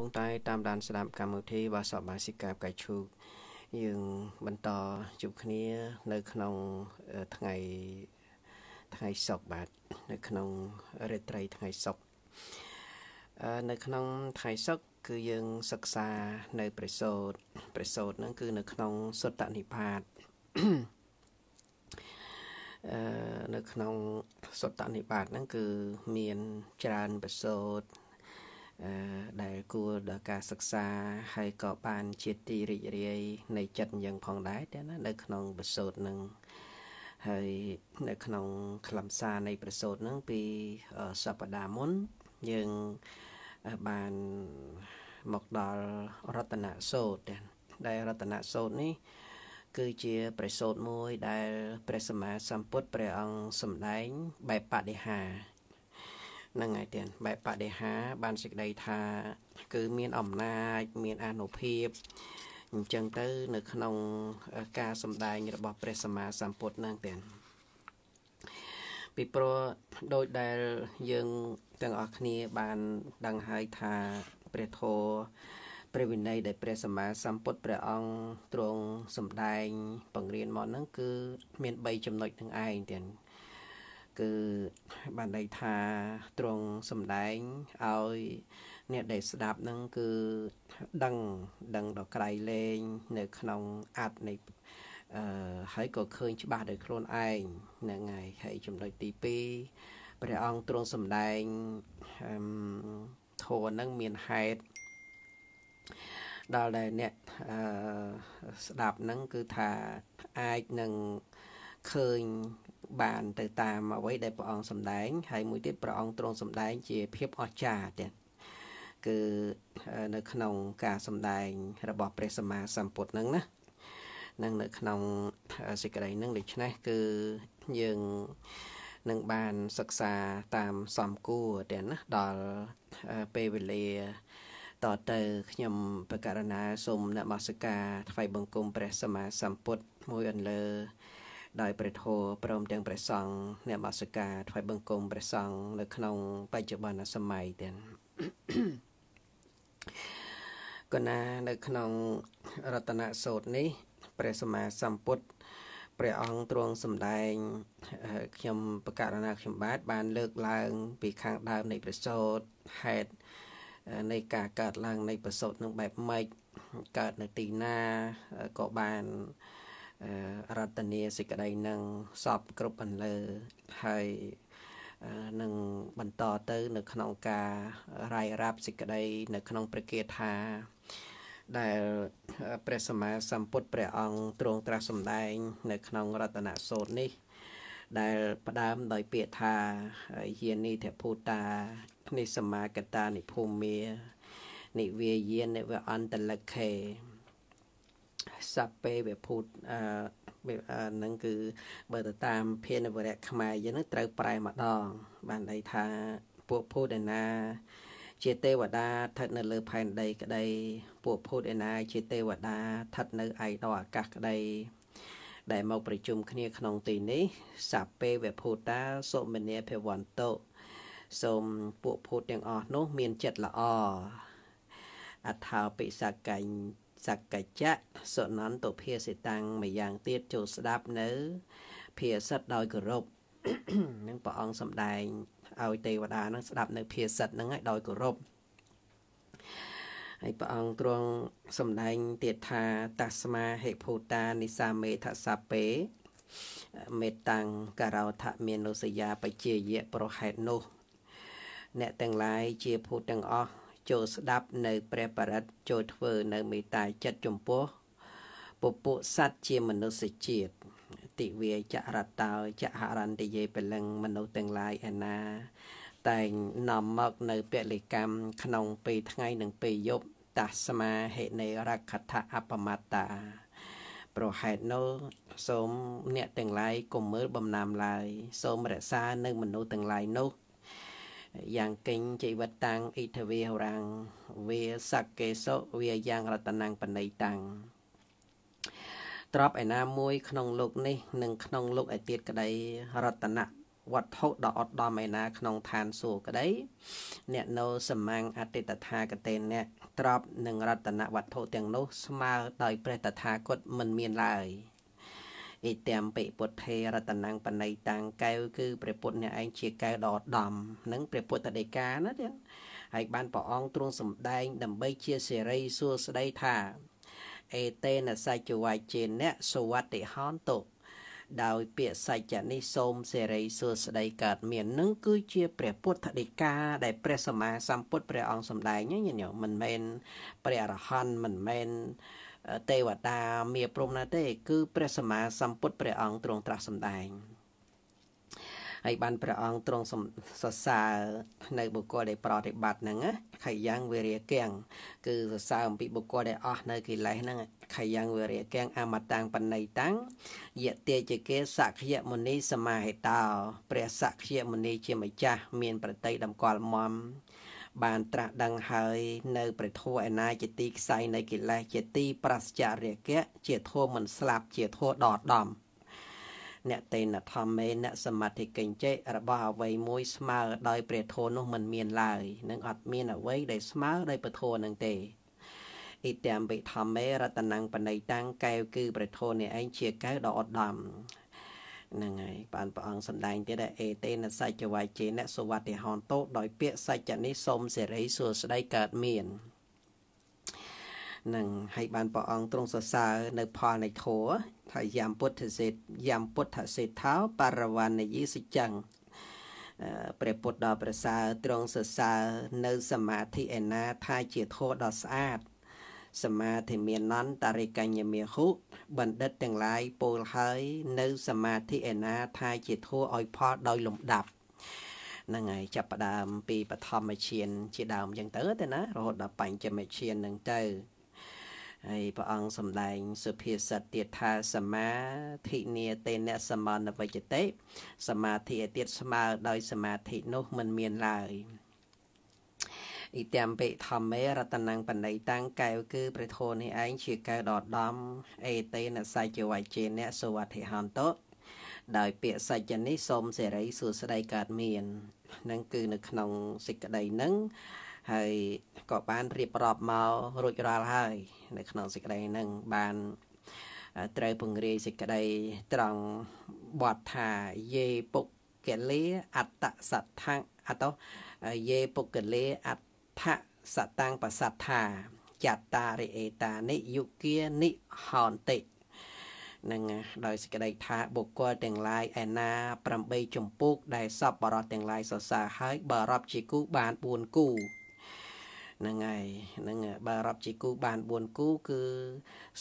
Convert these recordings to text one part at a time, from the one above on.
ពុងតែតាមដានស្ដាប់កម្មវិធីបាសបាសិកាកៃឈូក យើងបន្តជួបគ្នា នៅក្នុងថ្ងៃថ្ងៃសុកបាទនៅក្នុងរាត្រីថ្ងៃសុកនៅក្នុងថ្ងៃសុកគឺយើងសិក្សានៅព្រះសូតព្រះសូតហ្នឹងគឺនៅក្នុងសុត្តនិបាតអឺនៅក្នុងសុត្តនិបាតហ្នឹងគឺមានច្រើនប្រសូតដែលគួរដល់ការសិក្សាហើយក៏បានជាទីរីករាយនៃចិត្តយើងផងដែរតែណានៅក្នុងបសូតនឹងហើយនៅក្នុងខ្លឹមសារនៃប្រសូតនឹងពីសព្ទាមុន យើងបានមកដល់រតនសោតដែលរតនសោតនេះគឺជាប្រសូតមួយ ដែលព្រះសម្មាសម្ពុទ្ធព្រះអង្គសម្ដែងបែបបដិហារនឹងហើយទៀតបែបបដិហាបានសេចក្តីថា គឺមានអំណាចមានអនុភាពអញ្ចឹងទៅនៅក្នុងការសំដែងរបស់ ព្រះសម្មាសម្ពុទ្ធនឹងទៀតពីព្រោះដោយដែលយើងទាំងអស់គ្នាបានដឹងហើយថាព្រះធម៌ព្រះវិន័យដែលព្រះសម្មាសម្ពុទ្ធព្រះអង្គទ្រង់សម្ដែងបង្រៀនមកហ្នឹងគឺមាន3ចំណុចនឹងឯងទៀតគឺបានន័យថាទ្រង់សំដែងឲ្យ អ្នកដែលស្ដាប់នឹងគឺដឹងដឹងដល់ក្រៃលែងនៅក្នុងអត្តនៃអឺហើយក៏ឃើញច្បាស់ដោយខ្លួនឯងហ្នឹងហើយហើយចំណុចទី2ព្រះអង្គទ្រង់សំដែងធម៌ហ្នឹងមានហេតុដល់ដែលអ្នកអឺស្ដាប់ហ្នឹងគឺថាអាចនឹងអឺឃើញបាន ទៅតាមអ្វីដែលព្រះអង្គសម្ដែង ហើយមួយទៀតព្រះអង្គទ្រង់សម្ដែងជាភាពអស្ចារ្យទៀតគឺនៅក្នុងការសម្ដែងរបស់ព្រះសម្មាសម្ពុទ្ធនឹងណានឹងនៅក្នុងសេចក្តីនឹងដូច្នេះគឺយើងនឹងបានសិក្សាតាមសំគួរទាំងណាដល់ពេលវេលាតទៅ ខ្ញុំបកករណាសូមនមស្ការថ្វាយបង្គំព្រះសម្មាសម្ពុទ្ធមួយអន្លើដោយព្រះធម៌ព្រមទាំងព្រះសង្ឃអ្នកមាសិកាថ្វាយបង្គំព្រះសង្ឃនៅក្នុងបច្ចុប្បន្នសម័យទៀតកណានៅក្នុងរតនសោតនេះព្រះសម្មាសម្ពុទ្ធព្រះអង្គទ្រង់សម្ដែង ខ្ញុំបករណា ខ្ញុំបាទបាន លើកឡើង ពីខាងដើមនៃព្រះសោតហេតុនៃការកើតឡើង នៃប្រសូតនឹងបែបម៉េចកើតនៅទីណាក៏បានរតនាសេចក្តីនឹងសពគ្រប់ពន្លើហើយនឹងបន្តទៅ នៅក្នុងការរាយរាប់សេចក្តី នៅ ក្នុងព្រះគាថាដែលព្រះសម្មាសម្ពុទ្ធព្រះអង្គទ្រង់ត្រាស់សម្ដែង នៅក្នុងរតនសូត្រនេះ ដែលផ្ដើមដោយពាក្យថាយានីធភូតានិសមាកតានិភូមានិវាយានិវអន្តលខេសពេវភូតអឺនឹងគឺ បើទៅតាមភានវរៈខ្មែរយើងនឹងត្រូវប្រែម្ដងបានន័យថាពួកភូតឯណាជាទេវតាស្ថិតនៅលើផែនដីក្តីពួកភូតឯណាជាទេវតាស្ថិតនៅឯដកអាកាសក្តី ដែលមកប្រជុំគ្នាក្នុងទីនេះ សពេវភូតាសុមនីភវន្តោសូមពួកភូតទាំងអស់នោះ មានចិត្តល្អអថាពិសកញ្ញសកច្ចៈសុនន្តភាសិតាំងមួយយ៉ាងទៀតចូលស្ដាប់នៅភាសិតដោយគោរពនឹងព្រះអង្គសម្ដែងឲ្យទេវតានឹងស្ដាប់នៅភាសិតនឹងឲ្យដោយគោរពហើយព្រះអង្គទ្រង់សម្ដែងទៀតថាតាស្មាហេភូតានិសាមេថសពេមេតាំងការោថមានុសយាបជាយៈប្រហេតនោះអ្នកទាំងឡាយជាភូតទាំងអស់ចូលស្ដាប់នៅ ព្រះបរិត្តចូលធ្វើនៅមេត្តាចិត្តចំពោះពពួកសត្វជាមនុស្សជាតិតិវាចរតោចហរន្តិយេពលឹងមនុស្សទាំងឡាយឯណា តែងនាំមកនៅពលិកម្មក្នុងពេលថ្ងៃនិងពេលយប់តាស្មាហេនេរកថអបមត្តា ប្រហែលនោះសូមអ្នកទាំងឡាយកុំមើលបំណាមឡើយសូមរក្សានៅមនុស្សទាំងឡាយនោះយ៉ាងគិញជីវិតតាំងអិទ្ធវិហរាំងវាសកេសុវាយ៉ាងរតនាំងបណៃតាំងទ្របឯណាមួយ ក្នុងលោកនេះនិងក្នុងលោកឯទៀតក្តីរតនៈវត្ថុដ៏ឧត្តមឯណាក្នុងឋានសួគ៌ក្តី អ្នក នៅសម្មាំងអតិតថាគតេអ្នកទ្របនិងរតនៈវត្ថុទាំងនោះស្មើដោយព្រះតថាគតមិនមានឡើយ។អិទាំងពិពុទ្ធេរតនังបណៃតាំងកែវគឺព្រះពុទ្ធអ្នកឯងជាកែវដ៏ឧត្តមនិង ព្រះពុទ្ធដីកាណាទៀតហើយបានព្រះអង្គទ្រង់សម្ដែងដើម្បីជាសេរីសួស្ដីថាអេតេនសច្ចវាចេអ្នកសវតិហនតុដោយ ពាក្យសច្ចនេះសូមសេរីសួស្ដីកើតមាននឹងគឺជា ព្រះពុទ្ធដីកាដែលព្រះសម្មាសម្ពុទ្ធព្រះអង្គសម្ដែងញាតិញោមមិនមែនព្រះអរហន្តមិនមែនទេវតាមាព្រំណាទេ គឺព្រះសម្មាសម្ពុទ្ធព្រះអង្គទ្រង់ត្រាស់សម្ដែងហើយបានព្រះអង្គទ្រង់សរសើរនៅបុគ្គលដែលប្រតិបត្តិហ្នឹងខយ៉ាងវិរិយកាំងគឺសរសើរអំពីបុគ្គលដែលអស់នៅកិលេសហ្នឹងខយ៉ាងវិរិយកាំងអមតាំងបណៃតាំងយតិជាគេសក្យមុនីសមាហេតោព្រះសក្យមុនីជាម្ចាស់មានប្រតិតម្កល់មមបានត្រាស់ដឹងហើយនៅព្រះធម៌ឯណាជាទីខ្សែនៃកិលេសជាទីប្រសច្ចរិយៈជាធម៌មិនស្លាប់ជាធម៌ដរដំអ្នកតេនធម្មេអ្នកសមាធិកិញ្ចេរបស់អ្វីមួយស្មើដោយព្រះធម៌នោះមិនមានឡើយនឹងអត់មានអ្វីដែលស្មើដោយព្រះធម៌នឹងទេអ៊ីតាមវិធម្មេរតនੰបណៃតាំងកែវគឺព្រះធម៌នេះឯងជាកែវដ៏ឧត្តមហ្នឹងហើយបានព្រះអង្គសម្ដែងទៀតដែរអេតេនសច្ចវៃជេនសុវត្តិហនតោដោយពាក្យសច្ចនេះសូមសេរីសួស្ដីកើតមាននឹងហើយបានព្រះអង្គទ្រង់សរសើរនៅផលនៃធัวថាយ៉ាមពុទ្ធសេតយ៉ាមពុទ្ធសេដ្ឋោបរវណ្ណយីសច្ចੰងព្រះពុទ្ធដ៏ប្រសើរទ្រង់សរសើរនៅសមាធិឯណា ថាជាធัวដ៏ស្អាតសមាធិមាននន្តរិកញ្ញមាហុបណ្ឌិតទាំងឡាយពោលហើយនៅសមាធិឯណាថាជាធัวឲ្យផលដោយលំដាប់ហ្នឹងហើយចាប់ផ្ដើមពីបឋមឈានជាដើមអញ្ចឹងទៅទេណារហូតដល់បញ្ចមឈានហ្នឹងទៅហើយព្រះអង្គសម្ដែងសុភាសិតទៀតថាសមាធិនាទេអ្នកសមនវិជ្ជតិសមាធិឯទៀតស្មើដោយសមាធិនោះមិនមានឡើយអ៊ីទាំងបេធម្មេរតនំបណៃតាំងកែវ គឺព្រះធម៌នេះឯងជាកែវដ៏ដំអេតេនសច្ចវៃជាអ្នកសវតិហន្តោដោយពាក្យសច្ចនេះសូមសេរីសួស្តីកើតមាននឹងគឺនៅក្នុងសេចក្តីនឹងហើយក៏បានរៀបរាប់មករួចរាល់ហើយ នៅក្នុងសេចក្តីនឹងបានត្រូវពង្រាយសេចក្តីត្រង់បទថាយេពុកកេលាអត្តសដ្ឋังអតោយេពុកកេលាអត្តថសតាំងបសត្ថាចតារិអេតានិយុគានិហនតិនឹងដោយសេចក្តីថាបុគ្គលទាំងឡាយឯណា8ចម្ពោះដែលសពបរោះទាំងឡាយសរសើរហើយបើរាប់ជាគូបាន4គូហ្នឹងហើយហ្នឹងបើរាប់ជាគូបាន4គូគឺ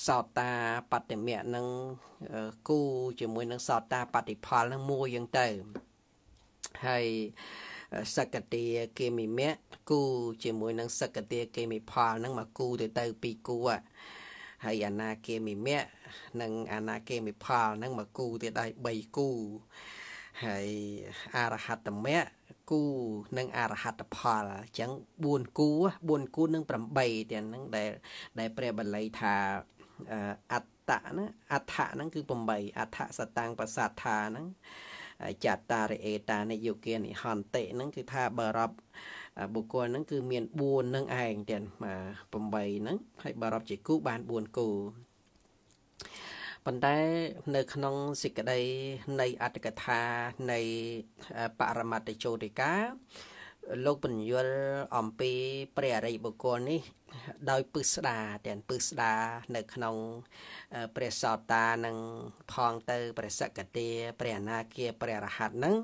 សោតាបតិមៈនឹងគូជាមួយនឹងសោតា បតិផលនឹងមួយយ៉ាងទៅហើយសកតាគេមិមៈគូជាមួយនឹងសកតាគេមិផលហ្នឹងមកគូទៅទៅពីគូហើយអនាគេមិមៈនិងអនាគេមិផលហ្នឹងមកគូទៀតដល់3គូហើយអរហត្តមៈគូនិងអរហត្តផលអញ្ចឹង4គូ4គូនិង8ទាំងហ្នឹងដែល ដែល ព្រះបល័យថាអត្តណាអដ្ឋហ្នឹងគឺ8អដ្ឋសតាំងប្រសាទថាហ្នឹងចតារិអេតានិយុគានិហន្តិហ្នឹងគឺថាបើរាប់បុគ្គលហ្នឹងគឺ មាន4ហ្នឹងឯងទៀត8ហ្នឹងហើយបើរាប់ជាគូបាន4គូប៉ុន្តែនៅក្នុងសេចក្តីនៃអត្តកថានៃបរមត្តជោតិកាលោកពញ្ញុលអំពី ព្រះអរិយបុគ្គលនេះ ដោយពឹស្ដាទាំងពឹស្ដានៅក្នុងព្រះសោតានឹងផងទៅព្រះសកតាព្រះអនាគាព្រះរហ័តនឹង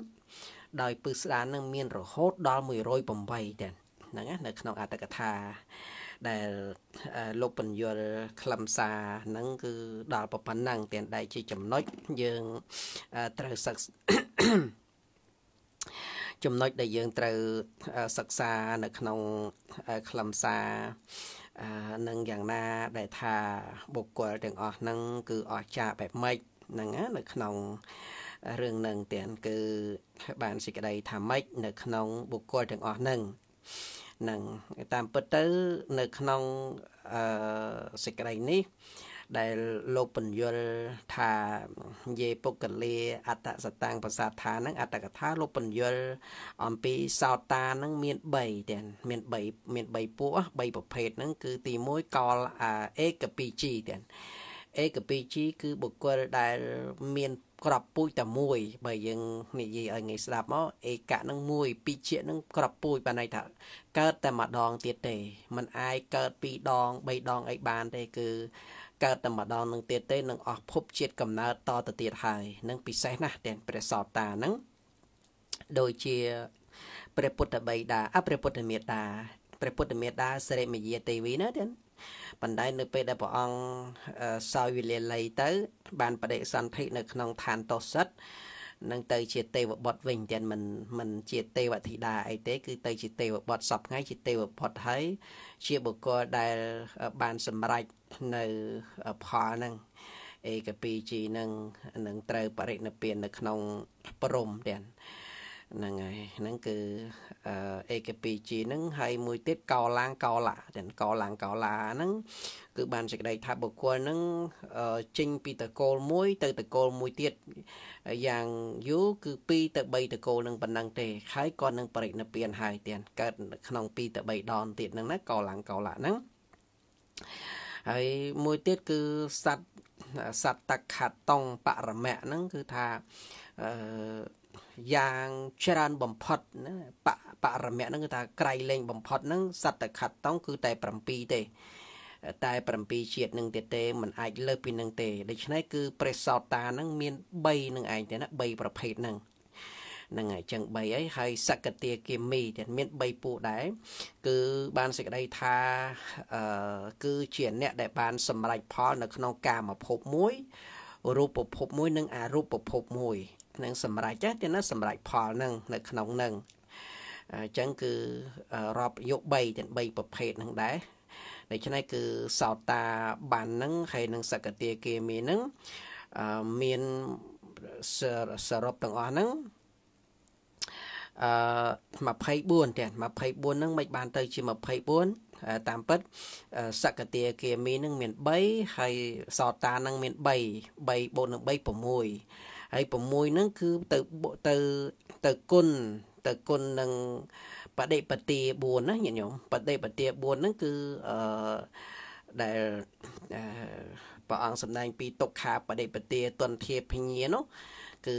ដោយពឹស្ដានឹងមាន រហូតដល់108ទាំងហ្នឹងនៅក្នុងអត្តកថា ដែលលោកពញ្ញុលខ្លឹមសារហ្នឹងគឺដល់ប៉ុណ្ណឹងទាំងដែលជា ចំណុចយើងត្រូវសិក្សាចំណុចដែលយើងត្រូវសិក្សានៅក្នុងខ្លឹមសារនឹងយ៉ាងណាដែលថាបុគ្គលទាំងអស់ហ្នឹងគឺអស្ចារ្យបែបម៉េចហ្នឹងណានៅ ក្នុងរឿងនឹងទាំងគឺបានសេចក្តី ថាម៉េចនៅ ក្នុង បុគ្គលទាំងអស់ហ្នឹងនឹងតាមពិតទៅ នៅក្នុងអឺសេចក្តីនេះដែលលោកពញ្ញុលថាយេពុកលាអត្តសតាំងប្រសាថានឹងអត្តកថាលោកពញ្ញុលអំពីសោតានឹងមាន3ទៀតមាន3មាន3ពួក3ប្រភេទហ្នឹងគឺទី1កលអេកពីជីទៀតអេកពីជី គឺបុគ្គលដែលមានក្របពូជតែមួយបើយើងនិយាយឲ្យងាយស្ដាប់មកអេកៈនឹងមួយពីជានឹងក្របពូជបានន័យថាកើតតែម្ដងទៀតទេมันអាចកើតពីរដងបីដងអីបានទេគឺកើតតែម្ដងនឹងទៀតទេនឹងអស់ភពជាតិកំណើតតទៅទៀតហើយនឹងពិសេសណាស់ទាំងព្រះសោតានឹងដូចជាព្រះពុទ្ធបិតាអព្រះពុទ្ធមេតាព្រះពុទ្ធមេតាសិរិមយាទេវីណាទាំងប៉ុន្តែនៅពេលដែលព្រះអង្គសោយវិលាល័យទៅ បានបដិសន្ធិនៅ ក្នុងឋានតោសិតនឹងទៅជាទេវបុត្រវិញទៀតមិនមិនជាទេវធីតាអីទេគឺទៅជាទេវបុត្រសពថ្ងៃជាទេវបុត្រហើយជាបុគ្គលដែលបានសម្រេចនៅផលហ្នឹងឯកពីជីនឹងនឹងត្រូវបរិណិព្វាននៅក្នុងព្រំទាំងហ្នឹងហើយហ្នឹងគឺអេកពីជីហ្នឹងហើយមួយទៀតកោឡាងកោឡាទាំងកោឡាងកោឡាហ្នឹងគឺបានសេចក្តីថាបុគ្គលហ្នឹងចេញពីតកូលមួយ ទៅតកូលមួយទៀតយ៉ាងយូរគឺ2ទៅ3តកូលនឹងប៉ុណ្ណឹងទេហើយគាត់នឹងបរិណិព្វានហើយទាំងកើតក្នុង2ទៅ3ដងទៀតហ្នឹងណាកោឡាងកោឡាហ្នឹងហើយមួយទៀតគឺសត្វសត្វតខាត់តង់បរមៈហ្នឹងគឺថាអឺយ៉ាងច្រើនបំផុតណាបបរមៈហ្នឹងគឺថាក្រៃលែងបំផុតហ្នឹងសត្វតខាត់តង់គឺតែ7ទេ តែ7ជាតិនឹងទៀតទេมันអាចលើសពីនឹងទេដូច្នេះគឺព្រះសោតានឹងមាន3នឹងឯងទេណា3ប្រភេទហ្នឹងហ្នឹងហើយចឹង3ហើយហើយសកតាគាមីដែលមាន3ពូដែរគឺបានសេចក្តីថាអឺគឺជាអ្នកដែលបានសម្រេចផលនៅក្នុងកាមភពមួយរូបភពមួយ និងអរូបភពមួយនឹងសម្រេចទេណាសម្រេចផលនឹងនៅក្នុងនឹងអញ្ចឹងគឺរាប់យក3ទាំង3ប្រភេទនឹងដែរដូច្នេះគឺសោតាបាននឹងហើយនឹងសកតាគាមីនឹងមានសរុបទាំងអស់ហ្នឹងអឺ24ទៀត24ហ្នឹងមិនបានទៅ ជា24តាមពិតសកតាគាមីនឹងមាន3ហើយសតានឹងមាន3 3បូននឹង3 6ហើយ6នឹងគឺទៅទៅទៅគុណទៅគុណនឹងបដិបទា4ណាញាតិញោមបដិបទា4ហ្នឹងគឺអឺដែលព្រះអង្គសម្ដែង ពីទុក្ខាបដិបទាទុនធាភញានោះគឺ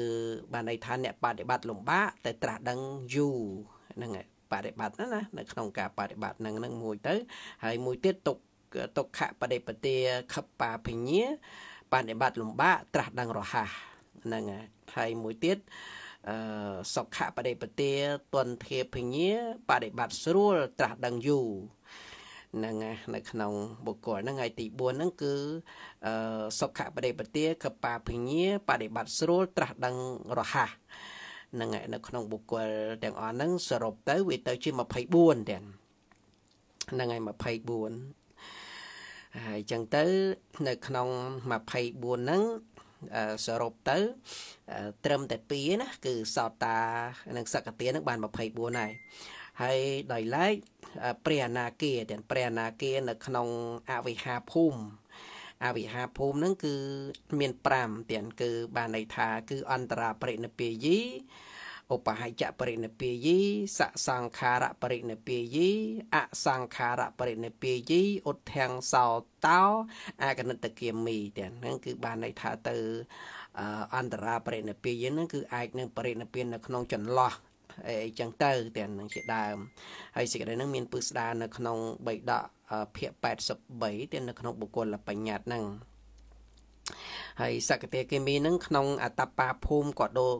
បានន័យថាអ្នកបដិបត្តិលំបាកតែត្រាស់ដឹងយូរហ្នឹងបដិបត្តិណាណានៅក្នុងការបដិបត្តិហ្នឹងហ្នឹងមួយទៅហើយមួយទៀតទុកទុក្ខបដិបទាខបបាភិញាបដិបត្តិលំបាកត្រាស់ដឹងរហ័សហ្នឹងហើយមួយទៀតអឺសុខបដិបទាទុនធាភិញាបដិបត្តិស្រួលត្រាស់ដឹងយូរហ្នឹងនៅក្នុងបុគ្គលហ្នឹងថ្ងៃទី4ហ្នឹងគឺសុខបដិបទាកបាភញាបដិបត្តិស្រួលត្រាស់ដឹងរហ័សហ្នឹងនៅក្នុងបុគ្គលទាំងអស់ហ្នឹងសរុបទៅវាទៅជា24ទាំងហ្នឹងហើយ24ហើយចឹងទៅ នៅក្នុង24ហ្នឹងសរុបទៅ ត្រឹមតែ2ណា គឺសោតានិងសកតានឹងបាន24ហើយហើយដោយឡែកព្រះអនាគាទាំងព្រះអនាគានៅក្នុងអវិហាភូមិអវិហាភូមិហ្នឹងគឺមាន5ទាំងគឺបានន័យថាគឺអន្តរាបរិណិពាយីឧបហច្ចបរិណិពាយីសសង្ខារបរិណិពាយីអសង្ខារបរិណិពាយីឧទ្ធាំងសោតោអកណិតគាមីទាំងហ្នឹងគឺបានន័យថាទៅ អន្តរាបរិណិពាយីហ្នឹងគឺអាចនឹងបរិណិពាននៅក្នុងចន្លោះអីចឹងទៅ ទាំងនឹងជាដើមហើយសេចក្តីនឹងមានពឹស្ដារនៅក្នុងបៃដកភាគ83ទាំងនៅក្នុងបុគ្គលបញ្ញត្តិហ្នឹងហើយសកតិគេមីនឹងក្នុងអតបាភូមិក៏ដូច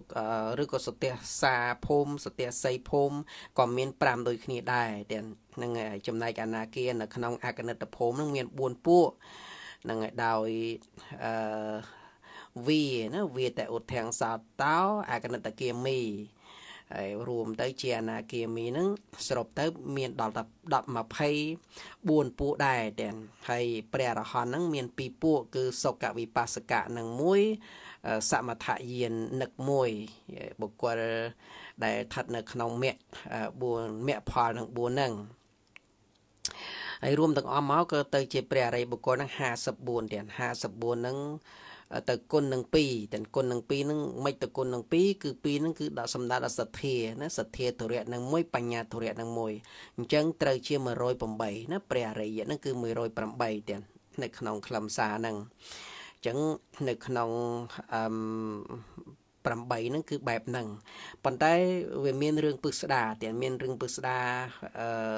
ឬក៏សតិសាភូមិសតិសីភូមិក៏មាន5ដូចគ្នាដែរទាំងនឹងចំណែកអាណាគានៅក្នុងអកណិតភូមិនឹងមាន4ពួកនឹងដោយអឺវាណាវាតឧទ្ធាំងសោតោអកណិតគាមីហើយរួម ទៅជាអនាគាមីហ្នឹងសរុបទៅ មានដល់ដល់24ពួកដែរទាំងហើយព្រះអរហន្តហ្នឹង មាន2ពួកគឺសុកវិបស្សកៈនឹងមួយសមថយាននឹកមួយបុគ្គលដែលស្ថិតនៅក្នុងមគ្គ4មគ្គផលនឹង4ហ្នឹងហើយរួមទាំងអស់មកក៏ទៅជា ព្រះអរិយបុគ្គលនឹង54ទៀត54នឹងទៅគុណនឹង2ទាំងគុណនឹង2ហ្នឹងមិនទៅគុណនឹង2គឺ2ហ្នឹងគឺដាក់សម្ដៅដល់សទ្ធាណាសទ្ធាធុរៈនឹង1បញ្ញាធុរៈនឹង1អញ្ចឹងត្រូវជា108ណាព្រះអរិយហ្នឹងគឺ108ទៀតនៅក្នុងខ្លឹមសារហ្នឹងអញ្ចឹងនៅក្នុងអឺ8ហ្នឹងគឺបែបហ្នឹងប៉ុន្តែវាមានរឿងពឹកស្ដាទៀតមានរឿងពឹកស្ដាអឺ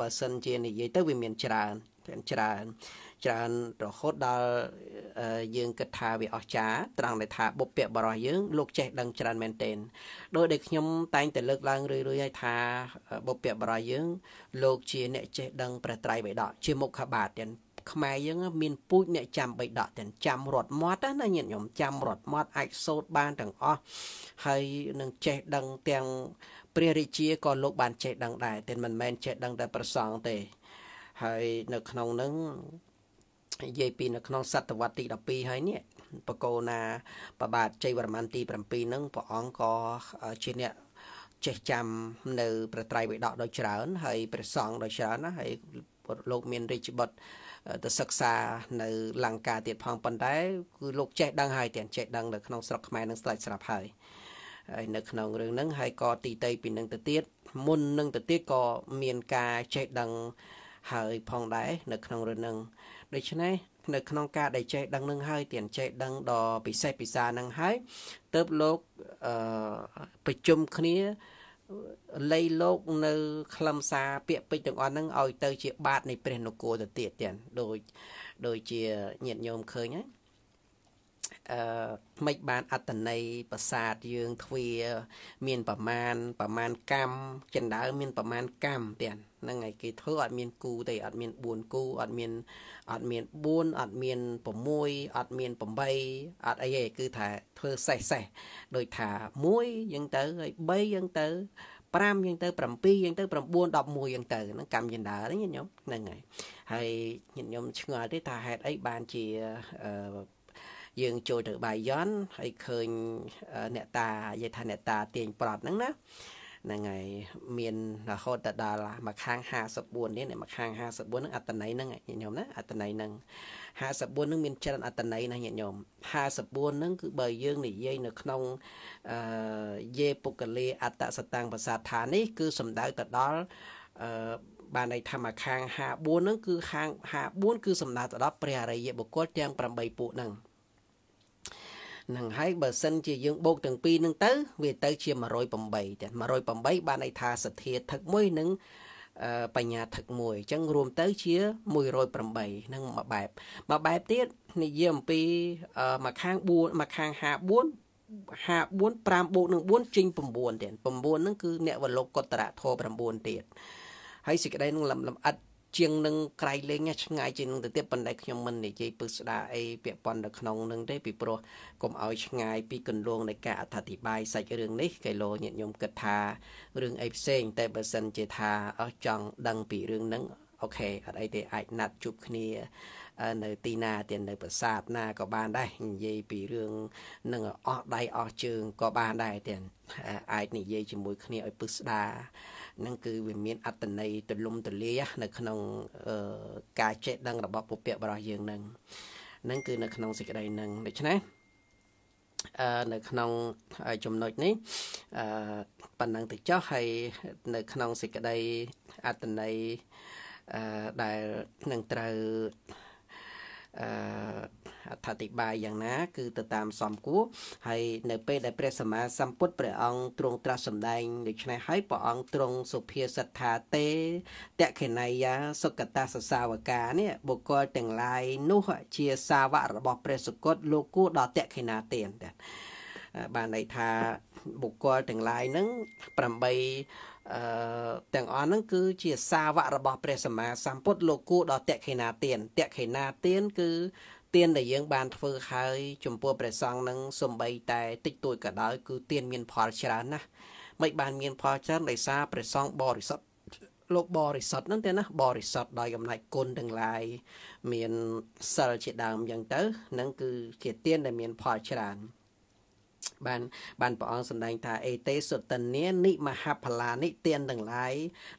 បើសិនជានិយាយទៅវាមានច្រើនច្រើនច្រើនរហូតដល់យើងគិតថាវាអស្ចារ្យត្រង់ដែលថាបុព្វបរោះយើងលោកចេះដឹងច្រើនមែនទែនដោយដែលខ្ញុំតែងតែលើកឡើងរឿយៗឲ្យថាបុព្វបរោះយើងលោកជាអ្នកចេះដឹងព្រះត្រៃបិដកជាមុខបាទទាំងខ្មែរយើងមានពូជអ្នកចាំបៃដកទាំងចាំរត់មាត់ណាញាតិញោមចាំរត់មាត់អាចសូត្របានទាំងអស់ហើយនឹងចេះដឹងទាំង ព្រះរាជាក៏លោកបាន ចេះដឹងដែរតែមិនមែនចេះដឹងតែប្រសងទេ ហើយនៅក្នុងនឹងនិយាយពីនៅក្នុងសតវត្សទី12ហើយនេះបកោណាប្របាទជ័យវរ្ម័នទី7ហ្នឹងព្រះអង្គក៏ជាអ្នកចេះចាំនៅ ប្រត្រៃវិដកដោយច្រើនហើយព្រះសង្ឃដោយច្រើនណាហើយលោកមានរាជបុត្រទៅសិក្សានៅលង្កាទៀតផងប៉ុន្តែគឺលោកចេះដឹងហើយទាំងចេះដឹងនៅក្នុងស្រុកខ្មែរនឹងស្ដេចស្រាប់ហើយហើយនៅក្នុងរឿងហ្នឹងហើយក៏ទីតីពីនឹងទៅទៀតមុននឹងទៅទៀតក៏មានការចេះដឹងហើយផងដែរនៅក្នុងរឿងហ្នឹងដូច្នេះនៅក្នុងការដែលចេះដឹងនឹងហើយទានចេះដឹងដ៏ពិសេសពិសានឹងហើយទៅលោកអឺប្រជុំគ្នាលៃលោកនៅខ្លឹមសារពាក្យពេចន៍ទាំងអស់ហ្នឹងឲ្យទៅជាបាតនៃព្រះនគរទៅទៀតទៀតដូចដូចជាញាតិញោមឃើញហ្នឹងអឺមិនបានអត្តន័យប្រាសាទយើងទ្វា មានប្រមាណប្រមាណកម្មចិនដើមានប្រមាណកម្មទាំងហ្នឹងឯងគេធ្វើអត់មានគូទេអត់មាន4គូអត់មានអត់មាន4អត់មាន6អត់មាន8អត់អីទេគឺថាធ្វើសេះសេះដូចថា1យើងទៅហើយ3យើងទៅ5យើងទៅ7យើងទៅ9 11យើងទៅហ្នឹងកម្មចិនដើហ្នឹងញាតិញោមហ្នឹងហើយហើយញាតិញោមឆ្ងល់ទេថាហេតុអីបានជាអឺយើងចូលទៅបាយយ័នហើយឃើញអ្នកតានិយាយថាអ្នកតាទាញប្រត់ហ្នឹងណាហ្នឹងហើយមានរហូតដល់មកខាង54នេះមកខាង54ហ្នឹងអត្តន័យហ្នឹងញាតិញោមណាអត្តន័យហ្នឹង54ហ្នឹងមានច្រើនអត្តន័យណាស់ញាតិញោម54ហ្នឹងគឺបើយើងនិយាយនៅក្នុងអឺយេពុកលេអត្តសតាំងប្រសាថានេះគឺសំដៅទៅដល់អឺបានន័យថាមកខាង54ហ្នឹងគឺខាង54គឺសំដៅទៅដល់ព្រះអរិយបុគ្គលទាំង8ពួកហ្នឹងនឹងហើយបើសិនជាយើងបូកទាំងពីរនឹងទៅ វាទៅ ជា108ចា108បានន័យថាសទ្ធាធឹកមួយនិងបញ្ញាធឹកមួយអញ្ចឹងរួមទៅជា108នឹងមួយបែបមួយបែបទៀតនិយាយអំពីមួយខាង4មួយខាង54 54 5បូកនឹង4ចេញ9ទៀត9ហ្នឹង គឺអ្នកវលោកកតរៈធម៌9ទៀតហើយសេចក្តីនឹងលំលំអិតជាងនឹងក្រៃលែងឆ្ងាយជាងនឹងទៅទៀតប៉ុន្តែខ្ញុំមិននិយាយពឹកស្ដារអីពាក់ព័ន្ធទៅក្នុងនឹងទេពីព្រោះកុំឲ្យឆ្ងាយពីគន្លងនៃការអត្ថាធិប្បាយសាច់រឿងនេះកេឡូញាតិញោមគិតថារឿងអីផ្សេង តែបើសិនជាថាអស់ចង់ដឹងពីរឿងហ្នឹងអូខេអត់អីទេអាចណាត់ជួបគ្នានៅទីណាទៀតនៅប្រាសាទណាក៏បានដែរនិយាយពីរឿងនឹងអស់ដៃអស់ជើងក៏បានដែរទៀតអាចនិយាយជាមួយគ្នាឲ្យពឹកស្ដារហ្នឹងគឺវាមានអត្តន័យទលំទលានៅ ក្នុង ការចេះដឹងរបស់ពុព្វបរិសយើងហ្នឹងហ្នឹងគឺនៅក្នុងសេចក្តីហ្នឹងដូច្នេះអឺនៅក្នុងចំណុចនេះអឺប៉ុណ្ណឹងទៅចោះហើយនៅ ក្នុងសេចក្តីអត្តន័យអឺដែលនឹងត្រូវអឺអត្ថាធិប្បាយយ៉ាងណា គឺទៅតាមសមគួរហើយនៅពេលដែលព្រះសម្មាសម្ពុទ្ធព្រះអង្គទ្រង់ត្រាស់សម្ដែងដូច្នេះហើយព្រះអង្គទ្រង់សុភាសិតថាទេតខេណៃយាសុគតាសសាវកានេះបុគ្គលទាំងឡាយនោះជាសាវករបស់ព្រះសុគតលោកគួរដល់តខេណាទេតែបានន័យថាបុគ្គលទាំងឡាយហ្នឹង8អឺទាំងអស់ហ្នឹងគឺជាសាវករបស់ព្រះសម្មាសម្ពុទ្ធលោកគូដល់តេខេណាទានតេខេណាទានគឺទានដែលយើងបានធ្វើហើយចំពោះព្រះសង្ឃនឹងសំបីតែតិចតួចក៏ដោយ គឺទានមានផលច្រើនណាស់មិនបានមានផលច្រើនដោយសារព្រះសង្ឃបរិសុទ្ធលោកបរិសុទ្ធហ្នឹងទេណាបរិសុទ្ធដោយអំណាចគុណទាំងឡាយមានសិលជាដើមអញ្ចឹងទៅហ្នឹងគឺជាទានដែលមានផលច្រើនបានបានព្រះអង្គសម្ដែងថាអេទេសតនីនិមហផលានិទានទាំងឡាយ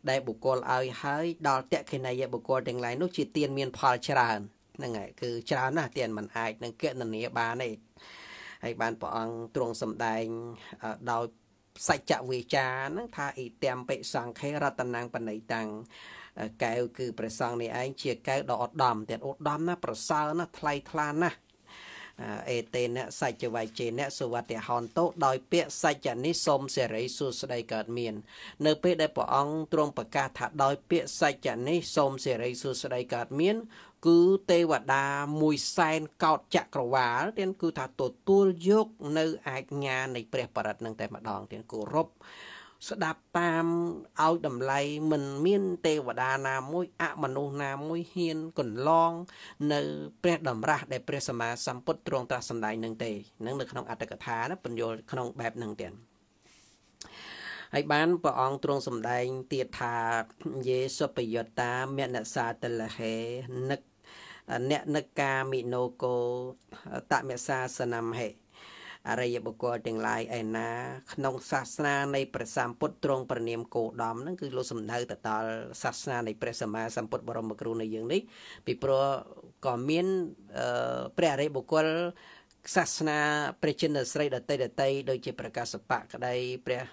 ដែលបុគ្គលឲ្យហើយដល់តេខិណីយបុគ្គលទាំងឡាយនោះជាទានមានផលច្រើនហ្នឹងហើយគឺច្រើនណាស់ទានមិនអាចនឹងគណនាបានទេហើយបានព្រះអង្គទ្រង់សម្ដែងដោយសច្ចវិចាហ្នឹងថាអ៊ីទៀមបិសង្ខេរតនាងបណៃតាំងកែវគឺព្រះសង្ឃនេះឯងជាកែវដ៏ឧត្តមទៀតឧត្តមណា ប្រសើរណាថ្លៃថ្លាណាអេតេអ្នកសច្ចវៃជេអ្នកសវតិហនតោដោយពាក្យសច្ចនេះសូមសេរីសួស្តីកើតមាននៅ ពេលដែលព្រះអង្គទ្រង់ប្រកាសថាដោយពាក្យសច្ចនេះសូមសេរីសួស្តីកើតមានគឺទេវតាមួយសែនកោតចក្រវាលទៀតគឺថាទទួលយក នៅអាជ្ញានៃ ព្រះបរិត្តនឹងតែម្ដងទៀតគោរពស្ដាប់តាមឲ្យតម្លៃមិនមាន ទេវតាណាមួយអមនុស្សណា មួយហ៊ានកន្លង នៅព្រះតម្រាស់ដែលព្រះសម្មាសម្ពុទ្ធទ្រង់ត្រាស់សម្ដែងនឹងទេនឹងនៅក្នុងអត្តកថាណាបញ្យល់ក្នុងបែបនឹងទៀតហើយបានព្រះអង្គទ្រង់សម្ដែងទៀតថាយេសុបយតាមនសាតលហេនិកអ្នកនិកាមិណូកោតមសាសនមហេ អរិយបុគ្គលទាំងឡាយឯណា ក្នុងសាសនានៃព្រះសម្ពុទ្ធទ្រង់ប្រណិមគោដំហ្នឹងគឺលោកសំដៅទៅដល់សាសនានៃព្រះសម្មាសម្ពុទ្ធបរមគ្រូនៃយើងនេះ ពីព្រោះក៏មានព្រះអរិយបុគ្គលសាសនាព្រះចិនស្រីដតីដតី ដូចជាប្រកាសបៈក្តីព្រះ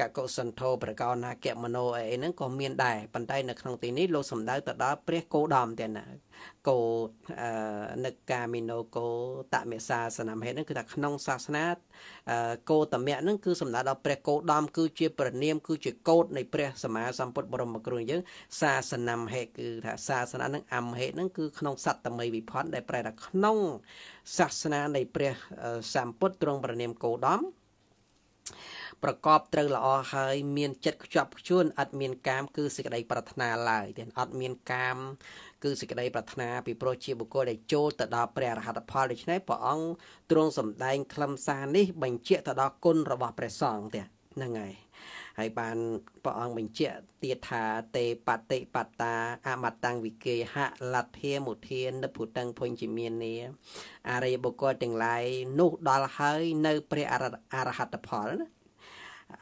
កកុសន្ធោប្រកោណាគមនោអីហ្នឹងក៏មានដែរប៉ុន្តែ នៅក្នុងទីនេះលោកសំដៅទៅដល់ព្រះគោដំទៀតណាគោអឺនិកាមីណូគោតមេសាសនាមហេតុហ្នឹងគឺថាក្នុងសាសនាគោតមៈហ្នឹងគឺសំដៅដល់ព្រះគោដំគឺជា ប្រណីមគឺជាកោតនៃព្រះសម្មាសម្ពុទ្ធបរមគ្រូយើងសាសនាមហេតុគឺថាសាសនាហ្នឹងអមហេតុហ្នឹងគឺក្នុងសត្តមីវិផនដែលប្រែថាក្នុង សាសនា នៃ ព្រះសម្ពុទ្ធទ្រង់ប្រណីមគោដំអឺប្រកបត្រូវល្អហើយ មានចិត្តខ្ជាប់ខ្ជួនអត់មានកាមគឺសេចក្តីប្រាថ្នាឡើយទាំងអត់មានកាមគឺសេចក្តីប្រាថ្នាពីព្រោះជាបុគ្គលដែលចូលទៅដល់ព្រះរហត្តផលដូច្នេះព្រះអង្គទ្រង់សម្ដែងខ្លឹមសារនេះ បញ្ជាក់ទៅដល់គុណរបស់ព្រះសង្ឃទៀតហ្នឹងហើយហើយបានព្រះអង្គបញ្ជាក់ទៀតថាទេបតិបតាអមតੰវិគេហលັດភាមុធានិពុតੰភុញជាមាននីអរិយបុគ្គលទាំងឡាយនោះដល់ហើយ នៅ ព្រះអរហត្តផលណា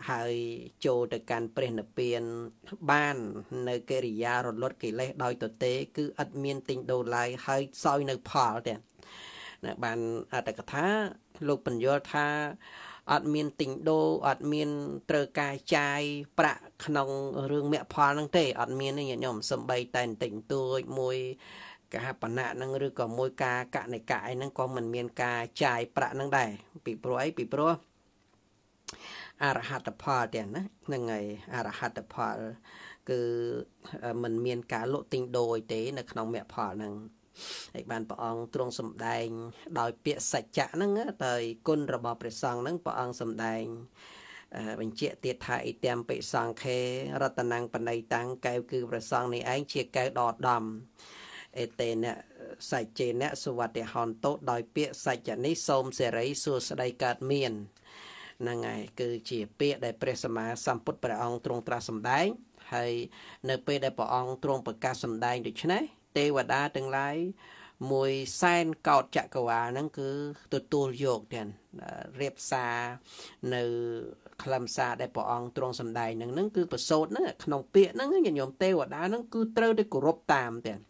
ហើយចូលទៅកាន់ព្រះនិព្វានបាន នៅកិរិយារលត់កិលេសដោយទទេគឺឥតមានទិញដូរឡើយហើយសោយនៅផលទៀតណាបានអត្តកថាលោកបញ្យល់ថាអត់មានទិញដូរអត់មានត្រូវការចាយប្រាក់ក្នុងរឿងមគ្គផលហ្នឹងទេអត់មានទេញាតិញោមសំបីតែបន្តិចបន្តួចមួយកហបណៈហ្នឹងឬក៏មួយការកនិកាយហ្នឹងក៏មិនមានការចាយប្រាក់ហ្នឹងដែរពីព្រោះអីពីព្រោះអរហត្តផលទាំងណាហ្នឹងហើយអរហត្តផលគឺมันមាន ការលក់ទិញដូរទេ នៅក្នុងមគ្គផលហ្នឹងហើយបានព្រះអង្គទ្រង់សម្ដែង ដោយពាក្យសច្ចៈហ្នឹងដោយគុណរបស់ព្រះសង្ឃហ្នឹងព្រះអង្គសម្ដែងបញ្ជាក់ទៀតថាអិទាំងពិសង្ខេរតនង្គបណៃតាំងកែវគឺព្រះសង្ឃនេះឯងជាកែវដ៏ដំអេតេនៈសច្ចេនៈសវតិហន្តោដោយពាក្យសច្ចៈនេះសូមសេរីសួស្ដីកើតមានហ្នឹងហើយគឺជាពាក្យដែលព្រះសម្មាសម្ពុទ្ធព្រះអង្គទ្រង់ត្រាស់សម្ដែងហើយនៅពេលដែលព្រះអង្គទ្រង់ប្រកាសសម្ដែងដូច្នេះទេវតាទាំងឡាយមួយសែនកោតចក្រវាលហ្នឹងគឺទទួលយកទាំងរៀបសារនៅខ្លឹមសារដែលព្រះអង្គទ្រង់សម្ដែងហ្នឹងហ្នឹងគឺប្រសូតហ្នឹងក្នុងពាក្យហ្នឹងញាតិញោមទេវតាហ្នឹងគឺត្រូវតែគោរពតាមទាំង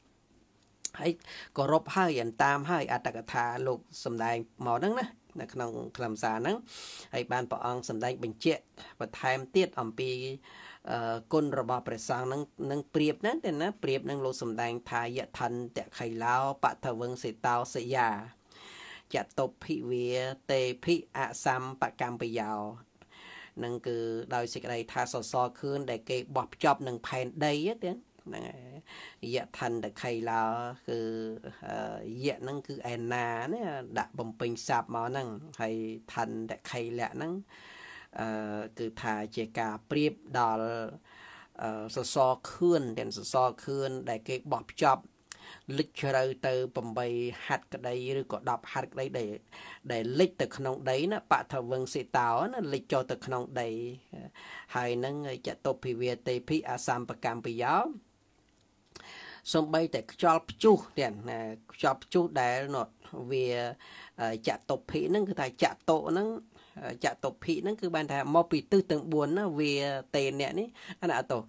ហើយគោរពហើយតាមហើយអត្តកថាលោក សម្ដែងមកហ្នឹងណានៅក្នុងខ្លឹមសារហ្នឹងហើយបានព្រះអង្គសម្ដែងបញ្ជាក់បន្ថែមទៀតអំពីគុណរបស់ព្រះសង្ឃនឹងនឹងប្រៀបណាតែណាប្រៀបនឹងលោកសម្ដែងថាយថន្តខៃឡោបថវឹងសេតោសយាចតុភិវាទេភិអសម្បកម្មបយោនឹងគឺដោយសេចក្តីថាសសរខឿនដែលគេបោះភ្ជាប់នឹងផែនដីទេហ្នឹងឯងយៈថន្តខៃឡាគឺយៈហ្នឹង គឺឯណាណាដាក់បំពេញស័ព្ទមកហ្នឹងហើយថន្តខៃលៈហ្នឹងអឺគឺថាជាការប្រៀបដល់សសរខឿនទាំងសសរខឿនដែលគេបោះភ្ជាប់លិចជ្រៅទៅ8ហាត់ក្តីឬក៏10ហាត់ក្តីដែលដែលលិចទៅក្នុងដីណាបថវឹងសេតោណាលិចចុះទៅក្នុងដីហើយនឹងចតុភិវាទេភិអសម្បកម្មប្រយោជន៍សំបីតែខ្យល់ព្យុះទៀតណាខ្យល់ព្យុះដែលវាចតុភិហ្នឹងគឺថាចតុហ្នឹងចតុភិហ្នឹងគឺបានថាមកពីទិសទាំង4ណាវាតេអ្នកនេះអាណាអត់ទោស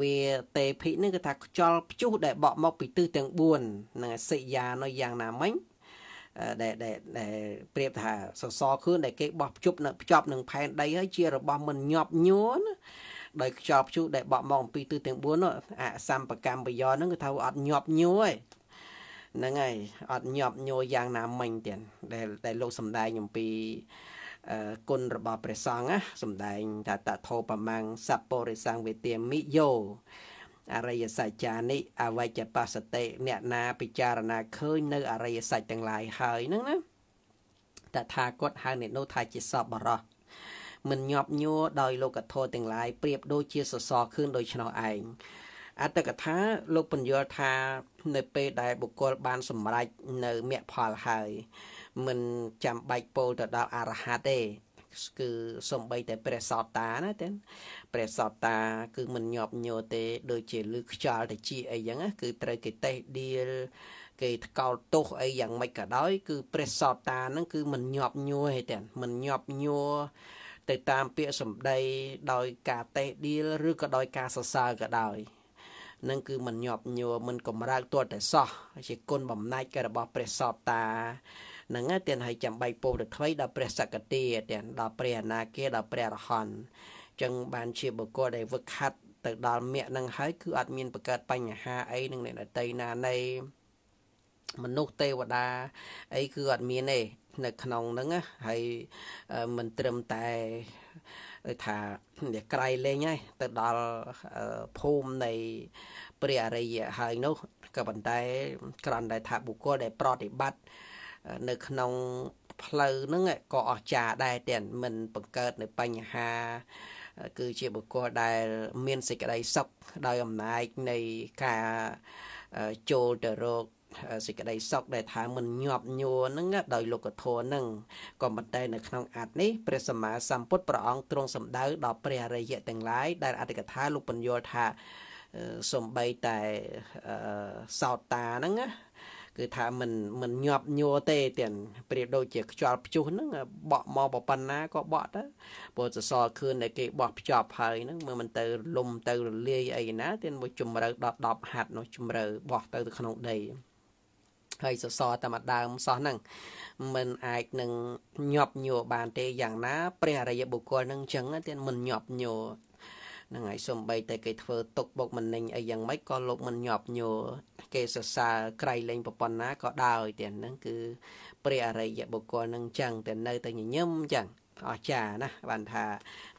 វាតេភិហ្នឹងគឺថាខ្យល់ព្យុះដែលបក់មកពីទិសទាំង4ហ្នឹងសិយានៅយ៉ាងណាមិញដែលដែលប្រៀបថាសសរខឿនដែលគេបោះភ្ជប់នៅភ្ជាប់នឹងផែនដីហើយជារបស់មិនញាប់ញួរណាដោយខ្យល់ព្យុះដែលបក់មកអំពីទិសទាំង4នោះអសម្បកម្មបយោហ្នឹងគឺថាវាអត់ញាប់ញួរទេហ្នឹងហើយអត់ញាប់ញួរយ៉ាងណាមិញទៀតដែលដែលលោកសំដែងអំពីគុណរបស់ព្រះសង្ឃណាសំដែងថាតថោបមង្គសពរិសង្ឃវេទាមិយោអរិយសច្ចានិអវច្ចបសតិអ្នកណា ពិចារណាឃើញនៅអរិយសច្ចទាំងឡាយហើយហ្នឹងណាតថាគាត់ហៅអ្នកនោះថាជាសពបរោះមិនញាប់ញ័រដោយលោកធម៌ទាំងឡាយប្រៀបដូចជាសសរខឿនដូច្នោះឯងអត្តកថាលោកបញ្យល់ថានៅពេលដែលបុគ្គលបានសម្រេចនៅមគ្គផលហើយមិនចាំបាច់ពោលទៅដល់អរហតទេ គឺសំបីតែព្រះសោតាណាទេព្រះសោតាគឺមិនញាប់ញ័រទេ ដូចជាលឺខ្យល់តិចអីចឹងណាគឺត្រូវគេតេះដៀលគេថ្កោលទោសអីយ៉ាងម៉េចក៏ដោយគឺព្រះសោតាហ្នឹងគឺមិនញាប់ញួរទេមិនញាប់ញួរទៅតាមពាក្យសម្ដីដោយការតេដៀលឬក៏ដោយ ការសរសើរក៏ដោយនឹងគឺមិនញាប់ញួរមិនកំរើកទាល់តែសោះជាគុណបំណាច់របស់ព្រះសពតានឹងទាំងឲ្យចាំបីពោទៅថ្មីដល់ព្រះសកតិទាំងដល់ព្រះអនាគាដល់ព្រះរហន្តចឹងបានជាបុគ្គលដែលវឹកហាត់ទៅដល់មគ្គនឹងហើយគឺ អត់មានបង្កើតបញ្ហាអីនឹងអ្នកដតីណានៃមនុស្សទេវតាអីគឺអត់មានទេនៅក្នុងហ្នឹងហើយមិនត្រឹមតែថាវាក្រៃលេងហើយទៅដល់ភូមិនៃព្រះអរិយហើយនោះក៏ប៉ុន្តែ ក្រំតែថាបុគ្គលដែល ប្រតិបត្តិនៅក្នុងផ្លូវហ្នឹងក៏អស្ចារ្យដែរតែមិន បង្កើតនៅបញ្ហា គឺជាបុគ្គលដែល មានសេចក្តីសុខដោយអំណាចនៃការចូលទៅរកសេចក្តីសុខដែលថាមិនញាប់ញួរនឹងដោយលោកធម៌នឹងក៏ប៉ុន្តែនៅក្នុងអត្តនេះព្រះសម្មាសម្ពុទ្ធព្រះអង្គទ្រង់សម្ដៅដល់ព្រះអរិយទាំងឡាយដែលអតិកថាលោកបញ្យល់ថាសំបីតែសោតាហ្នឹងគឺថាមិនមិនញាប់ញួរទេ ទាំងប្រៀបដូចជាខ្យល់ព្យុះហ្នឹងបក់មកប៉ុណ្ណាក៏បក់ទៅព្រោះសសរខឿនដែលគេបោះភ្ជាប់ហើយហ្នឹងមើលមិនទៅលំទៅរលាយអីណាទាំងមួយជំរឿដល់10ហាត់នោះជំរឿបោះទៅក្នុងដីហើយសសរតាមដើមសោះហ្នឹងมันអាចនឹងញាប់ញោបានទេយ៉ាងណា ព្រះអរិយបុគ្គលហ្នឹងចឹងទៀតมันញាប់ញោហ្នឹងហើយសំបីតែគេធ្វើទុកបុកម្នេញអីយ៉ាងម៉េចក៏លោកមិនញាប់ញោគេសរសើរក្រៃលែងប្រពន្ធណាក៏ដោយទៀតហ្នឹងគឺ ព្រះអរិយបុគ្គលហ្នឹងចឹងតែនៅតែញញឹមចឹងអស្ចារ្យណាបានថា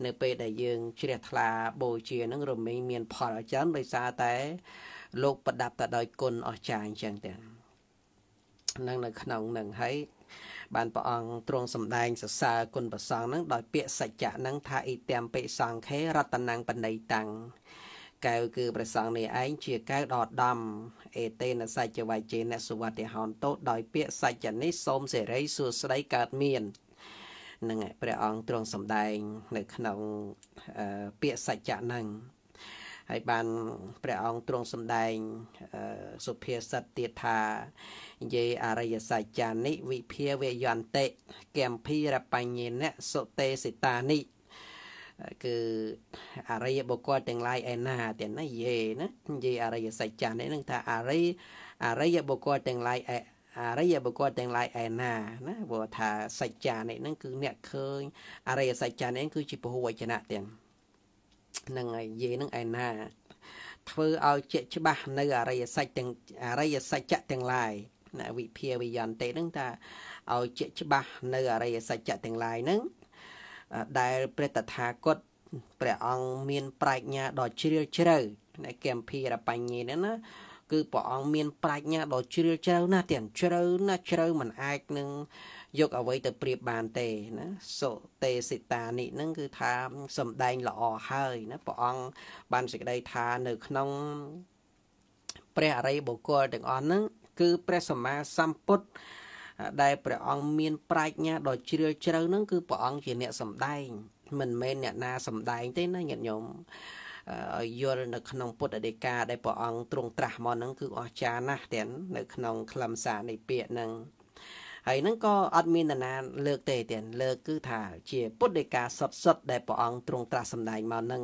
នៅពេលដែលយើង ជ្រះថ្លាបូជានឹងរមែងមានផលអស្ចារ្យដោយសារតែ លោកប្រដាប់តដោយគុណអស្ចារ្យអញ្ចឹងទាំងនឹងនៅក្នុងនឹងហើយបានព្រះអង្គទ្រង់សម្ដែងសរសើរគុណប្រសងនឹងដោយពាក្យសច្ចៈនឹងថាអ៊ីទាំងបិសង្ខេរតនังបណៃតាំងកៅគឺព្រះសង្ឃនេះឯងជាកៅដ៏ដំអេតេនសច្ចវៃជេនសុវត្តិហនតោដោយពាក្យសច្ចៈនេះសូមសេរីសួស្ដីកើតមាននឹងព្រះអង្គទ្រង់សម្ដែង នៅក្នុងពាក្យសច្ចៈនឹងហើយបានព្រះអង្គទ្រង់សម្ដែងសុភាសិតទៀតថាយេអរិយសច្ចានិវិភាវយន្តិគម្ភិរបញ្ញានសុតេសិតានិគឺអរិយបុគ្គលទាំងឡាយឯណាទាំងណាយេណាយេអរិយសច្ចានេះនឹងថាអរិយអរិយបុគ្គលទាំងឡាយឯអរិយបុគ្គលទាំងឡាយឯណាណាព្រោះថាសច្ចានេះនឹងគឺ អ្នកឃើញអរិយសច្ចានេះគឺជាពហុវចនៈទាំងនឹងយាយនឹងឯណា ធ្វើឲ្យជាច្បាស់នៅអរិយសច្ចទាំងអរិយសច្ចៈទាំងឡាយណាវិភាវិយន្តិនឹងថាឲ្យជាច្បាស់នៅអរិយសច្ចៈទាំងឡាយនឹងដែលព្រះតថាគតព្រះអង្គមានប្រាជ្ញាដ៏ជ្រាលជ្រៅនៃគម្ពីរបញ្ញាហ្នឹងណាគឺព្រះអង្គមានប្រាជ្ញាដ៏ជ្រាលជ្រៅណាស់ទាំងជ្រៅណាស់ជ្រៅមិនអាចនឹងយកអ្វីទៅប្រៀបបានទេណាសុតេសិតានេះនឹងគឺថាសំដែងល្អហើយណាព្រះអង្គបានសេចក្តីថានៅ ក្នុងព្រះអរិយបុគ្គលទាំងអស់ហ្នឹងគឺព្រះសម្មាសម្ពុទ្ធដែលព្រះអង្គមានប្រាជ្ញាដ៏ជ្រាលជ្រៅហ្នឹងគឺព្រះអង្គជាអ្នកសម្ដែងមិនមែនអ្នកណាសម្ដែង ទេណាញាតិញោមឲ្យយល់នៅក្នុងពុទ្ធដីកាដែលព្រះអង្គទ្រង់ត្រាស់មកហ្នឹងគឺអស្ចារ្យណាស់ទាំងនៅក្នុងខ្លឹមសារនៃពាក្យហ្នឹងហើយហ្នឹងក៏អត់មាននរណាលើកទេទៀតលើកគឺថា ជាពុទ្ធដីកាសុទ្ធសុទ្ធដែលព្រះអង្គទ្រង់ត្រាស់សម្ដែងមកហ្នឹង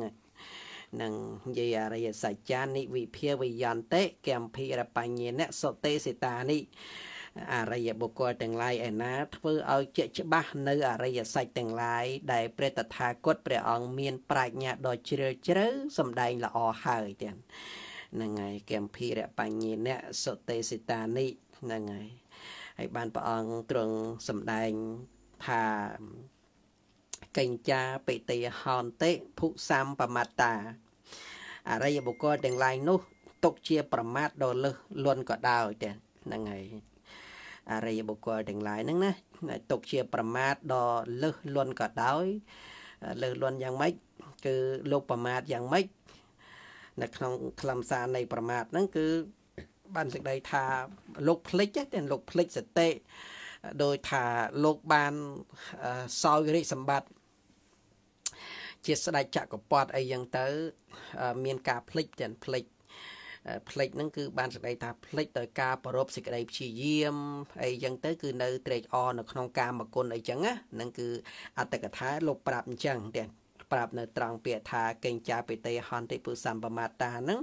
នឹងនិយាយអរិយសច្ចានិវិភាវយន្តិគម្ភិរបញ្ញេនសុតេសិតានិអរិយបុគ្គលទាំងឡាយឯណា ធ្វើឲ្យជាច្បាស់ នៅ អរិយសច្ចទាំងឡាយដែលព្រះតថាគតព្រះអង្គមានប្រាជ្ញាដ៏ជ្រាលជ្រៅសម្ដែងល្អហើយទាំងហ្នឹងហើយគម្ភិរបញ្ញេនសុតេសិតានិហ្នឹងហើយហើយបានព្រះអង្គទ្រង់សម្ដែងថាកញ្ចាបេតេហនតិភុសម្បមត្តាអរិយបុគ្គលទាំងឡាយនោះຕົកជា ប្រមាទដ៏លឹះលន់ក៏ដោយតែហ្នឹងហើយអរិយបុគ្គលទាំងឡាយហ្នឹងណាຕົកជា ប្រមាទដ៏លឹះលន់ក៏ដោយលឹះលន់យ៉ាងម៉េចគឺលោកប្រមាទយ៉ាងម៉េចនៅក្នុងខ្លឹមសារនៃប្រមាទហ្នឹងគឺបានសេចក្តីថា លោកភ្លេចទេលោកភ្លេចសតិដោយថាលោកបានសោយរាជសម្បត្តិជាស្ដេចចក្រពត្តិអីយ៉ាងទៅ មានការភ្លេចទាំងភ្លេចផ្លេចហ្នឹងគឺបានសេចក្តីថាផ្លេចដោយការប្រពសេចក្តីព្យាយាមអីចឹងទៅគឺនៅត្រេកអរនៅក្នុងកាមគុណអីចឹងណាហ្នឹងគឺអត្តកថាលោកប្រាប់អញ្ចឹងទៀតប្រាប់នៅត្រង់ពាក្យថាកេញចាបិតេហន្តិពុសម្បមាតាហ្នឹង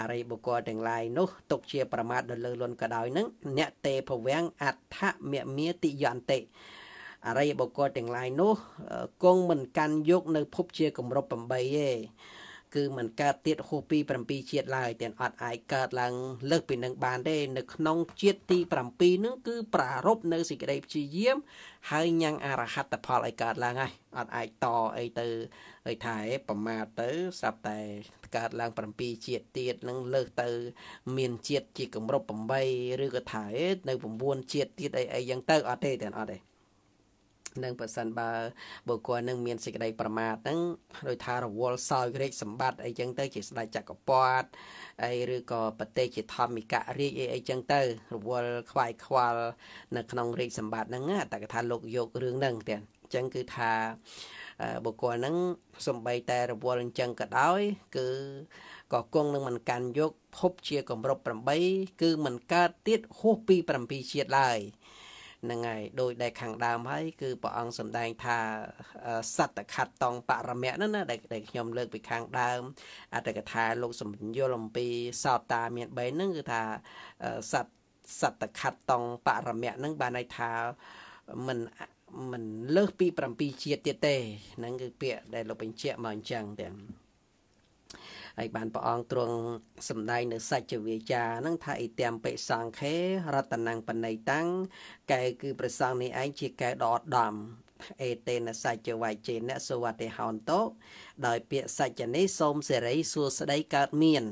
អរិយបុគ្គលទាំងឡាយនោះទុកជាប្រមាទដល់លើលន់ក៏ដោយហ្នឹងអ្នកទេភវាំងអដ្ឋមមាតិយន្តិអរិយបុគ្គលទាំងឡាយនោះគង់មិនកាន់យក នៅ ភពជាគម្រប់8ទេគឺมันកើតទៀតហួសពី7ជាតិឡើយទាំងអត់អាចកើតឡើងលើសពីនឹងបានទេនៅក្នុងជាតិទី7នឹងគឺប្រារព្ធនៅសេចក្តីព្យាយាមហើយញ៉ាំងអរហត្តផលឲ្យកើតឡើងហើយអត់អាចតអីទៅឲ្យថាឯប្រមាទទៅស្រាប់តែកើតឡើង7ជាតិទៀតនឹងលើសទៅមានជាតិជាគម្រប់8ឬក៏ថាឯនៅ9ជាតិទៀតអីអីយ៉ាងទៅអត់ទេទាំងអត់ទេនឹងប្រសិនបើបុគ្គលនឹងមានសេចក្តីប្រមាទហ្នឹងដោយថារវល់សោយរេកសម្បត្តិអីចឹងទៅជាស្ដេចចក្រពត្តិអីឬក៏ប្រទេសជាធម្មិករាជអីអីចឹងទៅរវល់ខ្វាយខ្វល់នៅក្នុងរេកសម្បត្តិហ្នឹងអតកថាលោកយករឿងហ្នឹងទៀតអញ្ចឹងគឺថាបុគ្គលហ្នឹងសំបីតែរវល់អញ្ចឹងក៏ដោយ គឺក៏គង់នឹងមិនកាន់យកភពជាគម្រប់8គឺមិនកើតទៀតហួសពី7ជាតិឡើយហ្នឹងហើយដោយដែលខាងដើមហើយគឺព្រះអង្គសម្ដែងថាសត្តខតតងបរមៈហ្នឹងណាដែលខ្ញុំ លើក ពីខាងដើមអត្តកថាលោកសម្យល់អំពីសោតាមាន3ហ្នឹងគឺថាសត្តសត្តខតតងបរមៈហ្នឹងបានន័យថាមិនមិនលើសពី7ជាតិទៀតទេហ្នឹងគឺ ពាក្យដែលលោកបញ្ជាក់មកអញ្ចឹងទាំងហើយបានព្រះអង្គទ្រង់សម្ដែងនៅសច្ចវាចាហ្នឹងថាអ៊ីទាំងបិសង្ខេ រតនបណៃតាំងកែគឺព្រះសង្ឃនេះឯងជាកែដ៏ឧត្តមអេតេនសច្ចវៃជេនសវតិហន្តោដោយពាក្យសច្ចនេះសូមសេរីសួស្ដីកើតមាន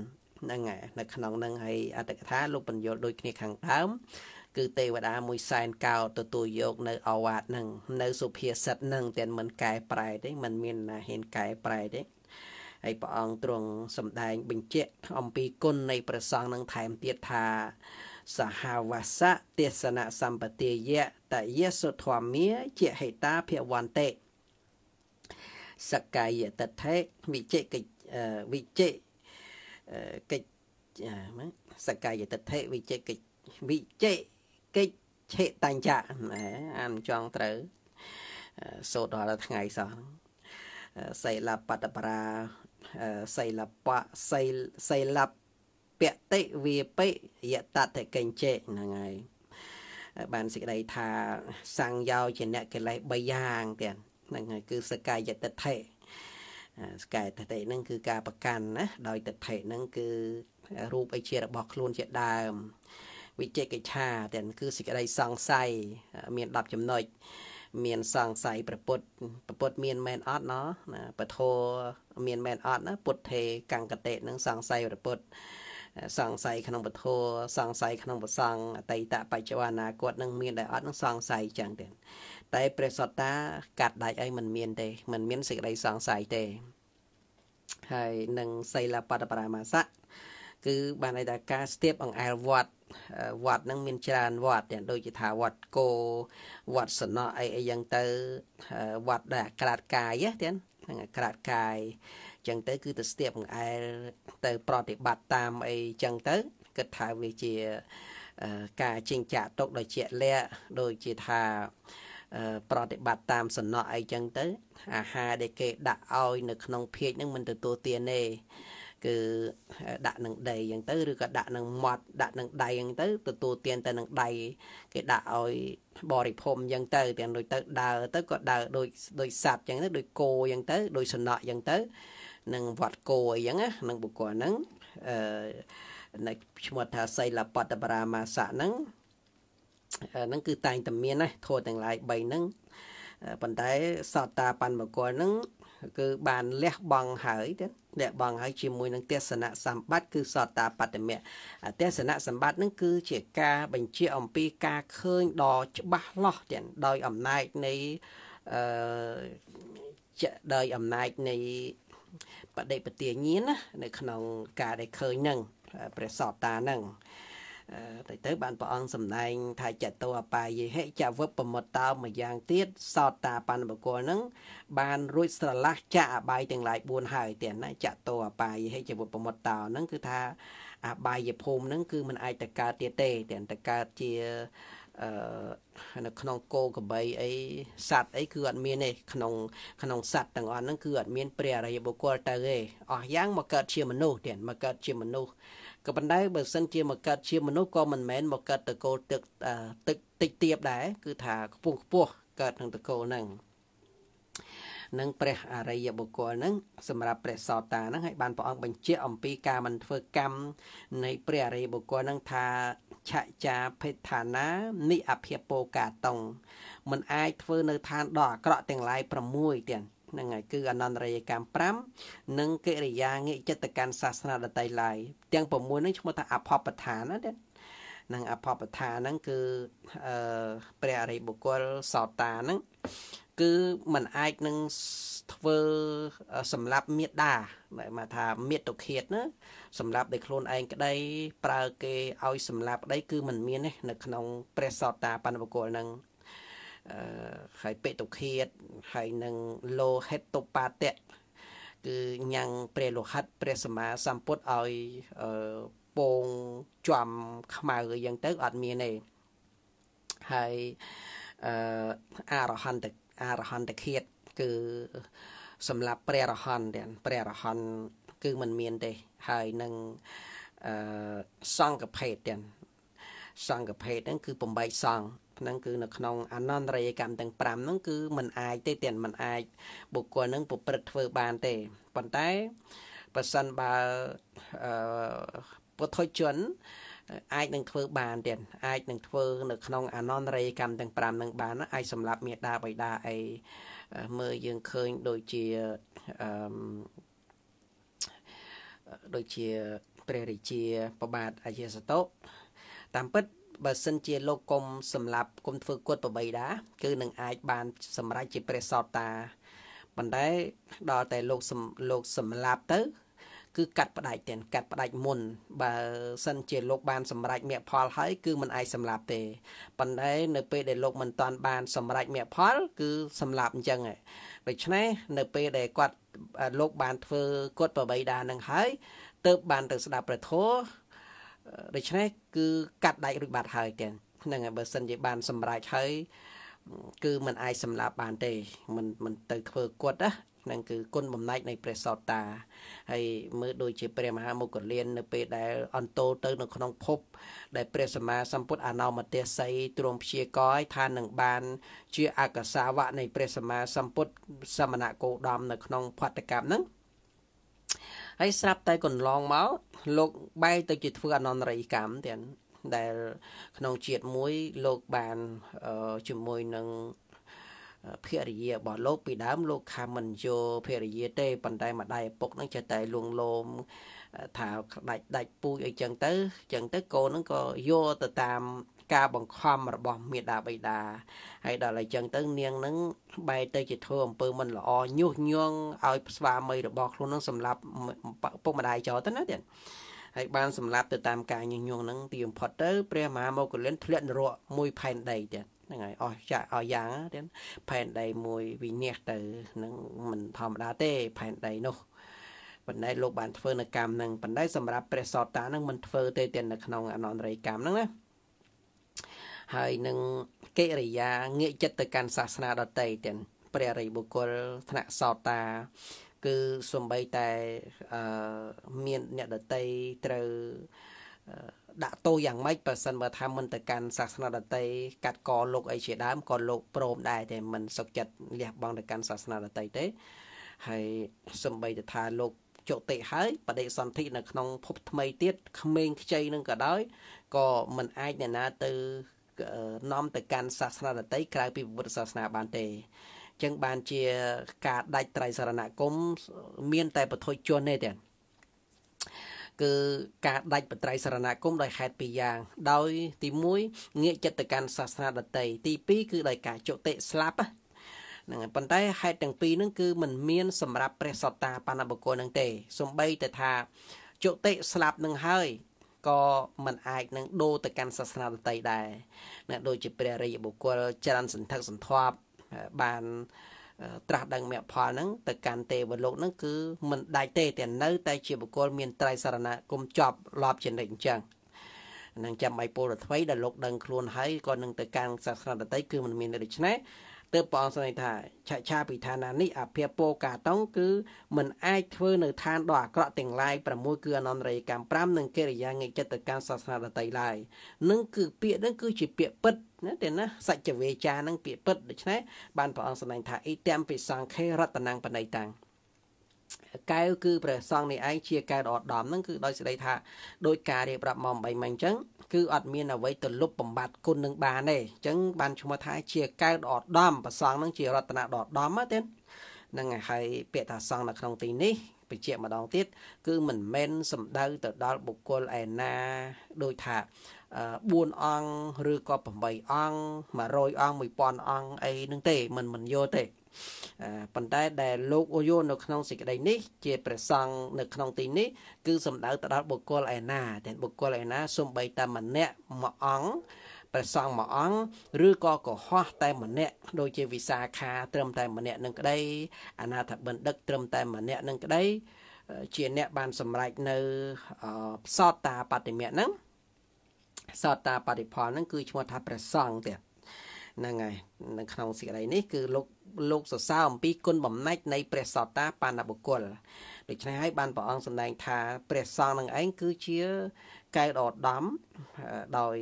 ហ្នឹងហើយនៅក្នុងហ្នឹងហើយអត្តកថាលោកបញ្យលដូចគ្នាខាងដើមគឺទេវតាមួយសែនកោទទួលយកនៅអវាទហ្នឹងនៅសុភាសិតហ្នឹងតែមិនកែប្រែទេមិនមានណាហ៊ានកែប្រែទេហើយព្រះអង្គទ្រង់សម្ដែងបញ្ជាក់អំពីគុណនៃព្រះសង្ឃនឹងថែមទៀតថា សហវសៈទេសនសម្បទាយៈតយសុធម្មាជាហេតាភវន្តិសកាយតថេវិជិកិវិជិកិច្ចសកាយតថេវិជិកិវិជិកិច្ចឆេតញ្ញៈអានចង់ត្រូវសូត្រដល់ថ្ងៃសោះសៃលបតបរាសិលបៈសិលសិលពតិវាពិយតតកិញ្ចេហ្នឹងហើយបានសេចក្តីថាសង្យោជាអ្នកកិលេស3យ៉ាងទៀតហ្នឹងហើយគឺសកាយតិថិស្កែតតិហ្នឹងគឺ ការប្រកាន់ណា ដោយតិថិហ្នឹងគឺ រូបអីជារបស់ខ្លួនជាដើម វិជេកិច្ឆាទាំងគឺសេចក្តីសង្ស័យមាន10ចំណុចមានសង្ស័យប្រពុតប្រពុត មានមែនអត់ណោះណាពធមានមែនអត់ណាពុទ្ធេកង្កតេនឹងសង្ស័យប្រពុត សង្ស័យក្នុងពធសង្ស័យក្នុងប្រសង្ឃអតីតបច្ចុប្បន្នអនាគតនឹងមានដែរអត់នឹងសង្ស័យចឹងទេតែព្រះសត្តា កាត់ដាច់អីមិនមានទេមិនមានសេចក្តីសង្ស័យទេហើយនឹងសីលបតបរាមាសៈគឺបានន័យថាការស្ទាបអង្អែលវត្តវត្តហ្នឹងមានច្រើនវត្តទាំងដូចជាថាវត្តគោវត្តសណោះអីអីយ៉ាងទៅវត្តដែលអាក្រាតកាយទាំងហ្នឹងអាក្រាតកាយអញ្ចឹងទៅ គឺទៅស្ទាបអង្អែលទៅប្រតិបត្តិតាមអីអញ្ចឹងទៅគិតថាវាជាការចិញ្ចាក់ទុកដោយជាលក្ខដូចជាថា ប្រតិបត្តិតាមសំណក់អីចឹងទៅ អាហារដែលគេដាក់ឲ្យនៅក្នុងភេកហ្នឹងមិនទទួលទានទេគឺដាក់នឹងដីអញ្ចឹងទៅឬក៏ដាក់នឹងមាត់ដាក់នឹងដៃអញ្ចឹងទៅ ទទួលទានតែនឹងដៃគេដាក់ឲ្យ បរិភោគអញ្ចឹងទៅ ទាំងដូចទៅដើរទៅក៏ដើរដូចដូចសត្វអញ្ចឹងទៅដូចគោអញ្ចឹងទៅ ដូចសណក់អញ្ចឹងទៅនឹងវត្តគោអញ្ចឹងណានឹងបុគ្គលហ្នឹងអឺនៅឈ្មោះថាសីលបតបរាមាសៈហ្នឹងហ្នឹងគឺតែងតែមានណាធម៌ទាំងឡាយ3ហ្នឹងប៉ុន្តែសតាបណ្ឌមគលហ្នឹងគឺបានលះបង់ហើយទៅលះបង់ហើយជាមួយនឹងទស្សនៈសម្បត្តិគឺសតាបត្តមៈទស្សនៈសម្បត្តិនឹងគឺ ជាការ បញ្ជាអំពីការឃើញដ៏ច្បាស់លាស់ទាំងដោយអំណាចនៃអឺដោយអំណាចនៃបដិបទាញាណណានៅ ក្នុងការដែលឃើញនឹងព្រះសតានឹងអឺទៅទៅបានព្រះអង្គសម្ដែងថាចតោអបាយហិចវពមតោមួយយ៉ាងទៀតសោតាបណ្ឌបកលនឹងបានរួចស្រឡះចាក់អបាយទាំងឡាយ4ហើយទៀតណាចតោអបាយហិចវពមតោនឹងគឺថាអបាយភូមិនឹងគឺมันអាចទៅកើតទៀតទេតែតែកើតជាអឺនៅក្នុងគោក្របីអីសัตว์អីគឺអត់មានទេក្នុងក្នុងសัตว์ទាំងអស់ហ្នឹងគឺអត់មានព្រះអរិយបុគ្គលទៅទេអស់យ៉ាងមកកើតជាមនុស្សទៀតមកកើតជាមនុស្សក៏ប៉ុន្តែបើសិនជាមកកើតជាមនុស្សក៏មិនមែនមកកើតតកូលទឹកទឹកតិចទៀបដែរគឺថាខ្ពស់ខ្ពស់កើតនឹងតកូលហ្នឹងនិងព្រះអរិយបុគ្គលហ្នឹងសម្រាប់ព្រះសោតាហ្នឹងឲ្យបានព្រះអង្គបញ្ជាក់អំពីការមិនធ្វើកម្មនៃព្រះអរិយបុគ្គលហ្នឹងថាឆចាភេដ្ឋានានិអភិពោកាតុងមិនអាចធ្វើនៅឋានដ៏អាក្រក់ទាំងឡាយ6ទៀតហ្នឹងហើយគឺអនន្តរយកម្ម5និងកិរិយាងាកចិត្តកាន់សាសនាដតីឡាយទាំង6ហ្នឹងឈ្មោះថាអភពដ្ឋានណាទេនឹងអភពដ្ឋានហ្នឹងគឺអឺព្រះអរិយបុគ្គលសោតាហ្នឹងគឺมันអាចនឹងធ្វើសម្រាប់មេដាមកថាមេតុឃាតណាសម្រាប់តែខ្លួនឯងក្តីប្រើគេឲ្យសម្រាប់ក្តីគឺมันមានទេនៅក្នុងព្រះសោតាបណ្ឌបុគ្គលហ្នឹងហើយបេតុឃាតហើយនឹងលោហិតតុបាតៈគឺញ៉ាំងព្រះលោហិតព្រះសម្មាសម្ពុទ្ធឲ្យពងចំខ្មៅអីយ៉ាងទៅអត់មានទេហើយអរហន្តអរហន្តឃាតគឺសម្រាប់ព្រះរហន្តទាំងព្រះរហន្តគឺมันមានទេ ហើយនឹងអឺសង្ឃភេទទាំងសង្ឃភេទហ្នឹង គឺ8សង្ឃហ្នឹងគឺនៅក្នុងអនន្តរយកម្មទាំង5ហ្នឹងគឺมันអាចទេទៀតมันអាចបុគ្គលហ្នឹងប្រព្រឹត្តធ្វើបានទេប៉ុន្តែបើសិនបើអឺពុទ្ធជនអាចនឹងធ្វើបានទៀតអាចនឹងធ្វើនៅក្នុងអនន្តរយកម្មទាំង5នឹងបានអាចសម្រាប់មេដាបៃតាអីមើលយើងឃើញដូចជាអឺដូចជាព្រះរាជាប្របាទអាយសតុតាមពិតបើសិនជាលោកគុំសម្រាប់គុំធ្វើគាត់ប្របីដាគឺនឹងអាចបានសម្រេចជាព្រះសោតាប៉ុន្តែដល់តែលោកលោកសម្លាប់ទៅ គឺកាត់ផ្ដាច់ទាំងកាត់ផ្ដាច់មុនបើសិនជាលោកបានសម្រេចមគ្គផលហើយ គឺមិនអាចសម្លាប់ទេប៉ុន្តែនៅពេលដែលលោកមិនតាន់បានសម្រេចមគ្គផលគឺសម្លាប់អញ្ចឹងដូច្នេះនៅពេលដែលគាត់លោកបានធ្វើគាត់ប្របីដានឹងហើយទើបបានទៅស្ដាប់ព្រះធម៌ដូច្នេះគឺកាត់ដាច់រួចបាត់ហើយទាំងហ្នឹងហើយបើសិនជាបាន សម្រេចហើយគឺมันអាចសម្លាប់បានទេมันมันទៅធ្វើគាត់ណានឹងគឺគុណបំណាច់នៃព្រះសោតាហើយមើលដូចជាព្រះមហាមុគលាននៅពេលដែលអន្តោលទៅនៅក្នុងភព ដែលព្រះសម្មាសម្ពុទ្ធអានោមទេសីទ្រង់ព្យាករឲ្យថានឹងបាន ជាអកសាវៈនៃព្រះសម្មាសម្ពុទ្ធសមណគោដមនៅក្នុងផតកម្មហ្នឹងហើយស្រាប់តែកន្លងមកលោកបែរទៅជាធ្វើអនន្តរិយកម្មទៀតដែលក្នុងជាតិមួយលោកបានជាមួយនឹងភរិយារបស់លោក ពីដើមលោកខាមិនយកភរិយា ទេប៉ុន្តែម្ដាយឪពុកនឹងចេះតែលួងលោមថាដាច់ដាច់ពូជអីចឹងទៅចឹងទៅកូននឹងក៏យកទៅតាមការបង្ខំរបស់មេដាបៃតាហើយដល់អីចឹងទៅនាងនឹងបែរទៅជាធ្វើអំពើមិនល្អញុះញង់ឲ្យស្វាមីរបស់ខ្លួននឹងសម្លាប់ពុកម្ដាយចោលទៅណាទៀតហើយបានសម្លាប់ទៅតាមការញុះញង់នឹងទីបំផុតទៅព្រះមហាមោគលិនធ្លាក់នរកមួយផែនដីទៀតហ្នឹងហើយអស់ចាក់អស់យ៉ាងទៀតផែនដីមួយវិនិច្ឆ័យទៅនឹងមិនធម្មតាទេផែនដីនោះបណ្ដៃលោកបានធ្វើនៅកម្មហ្នឹងបណ្ដៃសម្រាប់ព្រះសោតាហ្នឹងមិនធ្វើទេទៀតនៅក្នុងអនន្តរិយកម្មហ្នឹងណាហើយនឹងកិរិយាងាកចិត្តទៅកាន់សាសនាដតីទាំងព្រះរិយបុគ្គលថ្នាក់សោតា គឺសំបីតែមានអ្នកដតីត្រូវដាក់ទោសយ៉ាងម៉េចបើសិនបើថាមិនទៅកាន់សាសនាដតីកាត់កលោកអីជាដើមក៏លោកព្រមដែរតែមិនសុខចិត្តលះបង់ទៅកាន់សាសនាដតីទេ ហើយសំបីទៅថាលោកចុតិហើយបដិសន្ធិនៅក្នុងភព ថ្មីទៀតក្មេងខ្ចីនឹងក៏ដោយក៏មិនអាចអ្នកណាទៅនាំទៅកាន់សាសនាដទៃក្រៅពីពុទ្ធសាសនាបានទេចឹងបានជាការដាច់ត្រៃសរណគមមានតែប្រថុយជនទេទាំងគឺការដាច់បត្រៃសរណគមដោយហេតុពីរយ៉ាង ដោយ ទី1ងាកចិត្តទៅកាន់សាសនាដតីទី2គឺដោយការចុតិស្លាប់ហ្នឹងហើយប៉ុន្តែហេតុទាំងពីរហ្នឹងគឺมันមានសម្រាប់ព្រះសត្តាបណ្ណបុគ្គលហ្នឹងទេសំបីតែថាចុតិស្លាប់នឹងហើយក៏មិនអាចនឹងដូរទៅកាន់សាសនាដទៃដែរណាដូចជាព្រះរាជបុគ្គលចរន្តសន្ធឹកសន្ធាប់បានត្រាស់ដឹងមគ្គផលហ្នឹងទៅកាន់ទេវលោកហ្នឹង គឺមិនដាច់ទេតែនៅតែជាបុគ្គលមានត្រៃសារណៈគុំចប់លប់ចំណិចអញ្ចឹងនឹងចាំបាយពលរដ្ឋវ័យដែលលោកដឹងខ្លួនហើយក៏នឹងទៅកាន់សាសនាដទៃគឺមិនមានដូច្នេះទើបព្រះអង្គសន្និដ្ឋានឆឆាពិឋានានេះអភិពោកាតុងគឺមិនអាចធ្វើនៅឋានដ៏អាក្រក់ទាំងឡាយ6គឺអនន្តរិយកម្ម5និងកិរិយាងាយចិត្តកម្មសាសនាដតីឡើយនឹងគឺពាក្យនឹងគឺជាពាក្យពិតណាទេណាសច្ចវេចានឹងពាក្យពិតដូច្នេះបានព្រះអង្គសន្និដ្ឋានអ៊ីតាំពិសង្ខេរតនាងបណៃតាំងកែវគឺព្រះសង្ឃនេះឯងជាកែវដ៏ឧត្តមហ្នឹងគឺដោយសេចក្តីថាដោយការរៀបរាប់មក8មិញអញ្ចឹងគឺអត់មានអ្វីទៅលុបបំបត្តិគុណនឹងបានទេអញ្ចឹងបានឈ្មោះថាជាកែវដ៏ឧត្តមប្រសងនឹងជារតនៈដ៏ឧត្តមណាទេនឹងហើយពាក្យថាសង្ឃនៅក្នុងទីនេះបញ្ជាក់ម្ដងទៀតគឺមិនមែនសំដៅទៅដល់បុគ្គលឯណាដូចថា4អង្គឬក៏8អង្គ100អង្គ1000អង្គអីនឹងទេមិនមិនយល់ទេប៉ុន្តែ ដែលលោកអូយោនៅក្នុងសេចក្តី នេះ ជាព្រះសង្ឃនៅក្នុងទីនេះគឺសំដៅទៅដល់បុគ្គលឯណាទាំងបុគ្គលឯណាសំបីតែម្នាក់មួយអង្គព្រះសង្ឃមួយអង្គឬក៏កុហកតែម្នាក់ដូចជាវិសាខាត្រឹមតែម្នាក់នឹងក្តីអនាថបណ្ឌិតត្រឹមតែម្នាក់នឹងក្តី ជាអ្នកបានសម្រេចនៅសតតាបតិមៈហ្នឹងសតតាបតិផលហ្នឹងគឺឈ្មោះថាព្រះសង្ឃទៀតហ្នឹងហើយនៅក្នុងសេចក្តីនេះគឺលោកលោកសរសើរអំពីគុណបំណាច់នៃព្រះសតាបានបុគ្គលដូច្នេះហើយបានព្រះអង្គសម្ដែងថាព្រះសង្ឃនឹងឯងគឺជា កែវដ៏ឧត្តមដោយ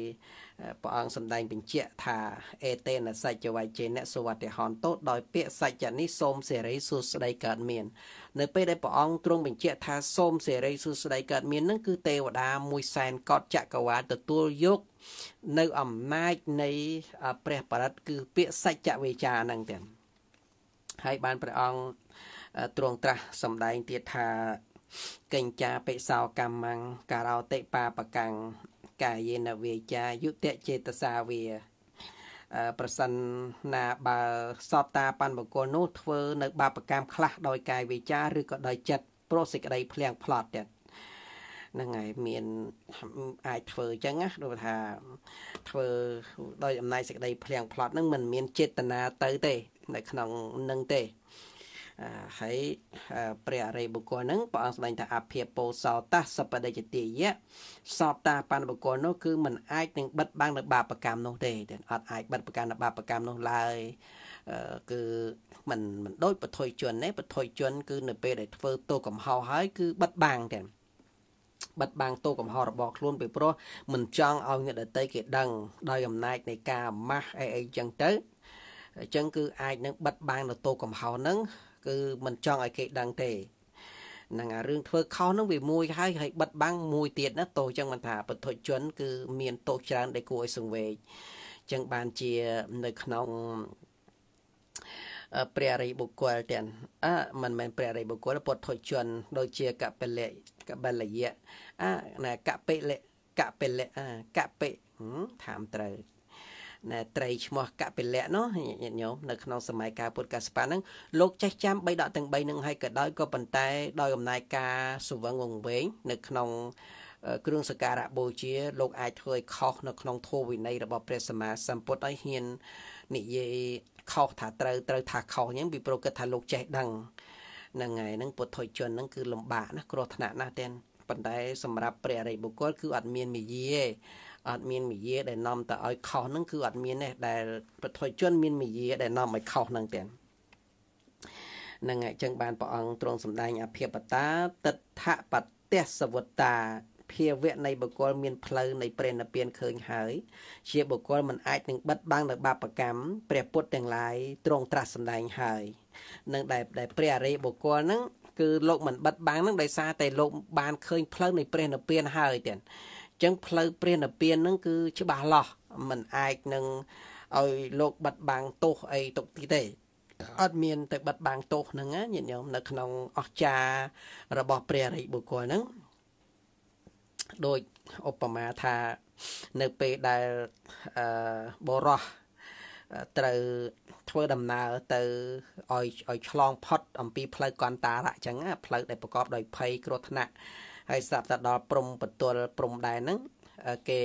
ព្រះអង្គសម្ដែងបញ្ជាក់ថាអេតេនសច្ចវៃជេនៈសវតិហនតោដោយពាក្យសច្ចនេះសូមសេរីសួស្ដីកើតមាន នៅពេលដែលព្រះអង្គទ្រង់បញ្ជាក់ថាសូមសេរីសួស្ដីកើតមាននឹងគឺទេវតាមួយសែនកតចក្រវាលទទួលយកនៅអំណាចនៃព្រះបរិត្តគឺពាក្យសច្ចវេចានឹងទាំងហើយបានព្រះអង្គទ្រង់ត្រាស់សម្ដែងទៀតថាកិញ្ចាបិសោកម្មੰការោតិបាបកੰកាយេនវាចាយុតិចេតសាវាប្រសិនណាបើសតតាបានបុគ្គលនោះធ្វើនៅបាបកម្មខ្លះដោយកាយវាចាឬក៏ដោយចិត្តព្រោះសេចក្តីភ្លៀងផ្លត់ទៀតហ្នឹងហើយមានអាចធ្វើអញ្ចឹងណាដូចថាធ្វើដោយអំណាចសេចក្តីភ្លៀងផ្លត់ហ្នឹងមិនមានចេតនាទៅទេ នៅក្នុងនឹងទេហើយព្រះអរិយបុគ្គលហ្នឹងព្រះអង្គសម្ដែងថាអភិពោសោតាសពដិជតិយៈសពតាបានបុគ្គលនោះគឺមិនអាចនឹងបិទបាំងនៅបាបកម្មនោះទេអត់អាចបិទប្រកាន់នៅបាបកម្មនោះឡើយគឺមិនមិនដូចពធុយជនទេពធុយជនគឺនៅពេលដែលធ្វើទោសកំហុសហើយគឺបិទបាំងទាំងបិទបាំងទោកំហុសរបស់ខ្លួនពីព្រោះមិនចង់ឲ្យអ្នកដតីគេដឹងដោយអំណាចនៃការម៉ាស់អីអីចឹងទៅអញ្ចឹងគឺអាចនឹងបិទបាំងនៅទោកំហុសហ្នឹងគឺមិនចង់ឲ្យគេដឹងទេនឹងអារឿងធ្វើខុសនឹងវាមួយហើយហើយបិទបាំងមួយទៀតណាតោចឹងមិនថាពុទ្ធជនគឺមានតោច្រើនដែលគួរឲ្យសង្វេគចឹងបានជានៅក្នុងព្រះរិយបុគ្គលទាំងអមិនមែនព្រះរិយបុគ្គលពុទ្ធជន ដូចជាកបិលៈកបិលយៈអាណែកបិលៈកបិលៈកបិថាមត្រូវត្រីឈ្មោះកពិលៈនោះញាតិញោមនៅក្នុងសម័យកាលពុទ្ធកសបៈហ្នឹងលោកចេះចាំ3ដកទាំង3ហ្នឹងហើយក៏ដោយក៏ប៉ុន្តែដោយអំណាចការសុវឹងវងវែងនៅក្នុងគ្រឿងសក្ការៈបូជា លោក អាចធ្វើឲ្យខុសនៅក្នុងធម៌វិន័យរបស់ព្រះសម្មាសម្ពុទ្ធឲ្យហ៊ាននិយាយខុសថាត្រូវត្រូវថាខុសអញ្ចឹងពីប្រកបថាលោកចេះដឹងហ្នឹងហើយហ្នឹងពុទ្ធជនហ្នឹងគឺលំបាកណាស់គ្រោះថ្នាក់ណាស់ទាំងប៉ុន្តែសម្រាប់ព្រះអរិយបុគ្គលគឺអត់មានមាយាទេអត់មានមាយាដែលនាំទៅឲ្យខុសហ្នឹងគឺអត់មានទេដែលប្រថុយជន មានមាយាដែលនាំឲ្យខុសហ្នឹងទាំងនឹងអញ្ចឹងបានព្រះអង្គទ្រង់សម្ដែងអភិបតាទិដ្ឋបតេសវតាភាវៈនៃបុគ្គលមានផ្លូវនៃ ព្រះនិព្វានឃើញហើយជាបុគ្គលមិនអាចនឹងបិទបាំងនៅបាបកម្មព្រះពុទ្ធទាំងឡាយទ្រង់ត្រាស់សម្ដែងហើយនឹងដែលដែលព្រះអរិយបុគ្គលហ្នឹងគឺលោកមិនបិទបាំងហ្នឹងដោយសារតែលោកបានឃើញផ្លូវនៃ ព្រះនិព្វានហើយទៀតចឹងផ្លូវព្រះនិព្វានហ្នឹងគឺច្បាស់លាស់มันអាចនឹងឲ្យលោកបាត់បាំងទោសអីទុកទីទេអត់មានទៅបាត់បាំងទោសហ្នឹងណាញាតិញោមនៅក្នុងអស្ចាររបស់ ព្រះរិយបុគ្គលហ្នឹងដូចឧបមាថានៅពេលដែលអឺបរោះត្រូវធ្វើដំណើរទៅឲ្យឲ្យឆ្លងផុតអំពីផ្លូវកន្តារៈអញ្ចឹងផ្លូវដែលប្រកបដោយភ័យគ្រោះថ្នាក់ហើយស្រាប់តែដល់ព្រំបទលព្រំដែរហ្នឹងគេ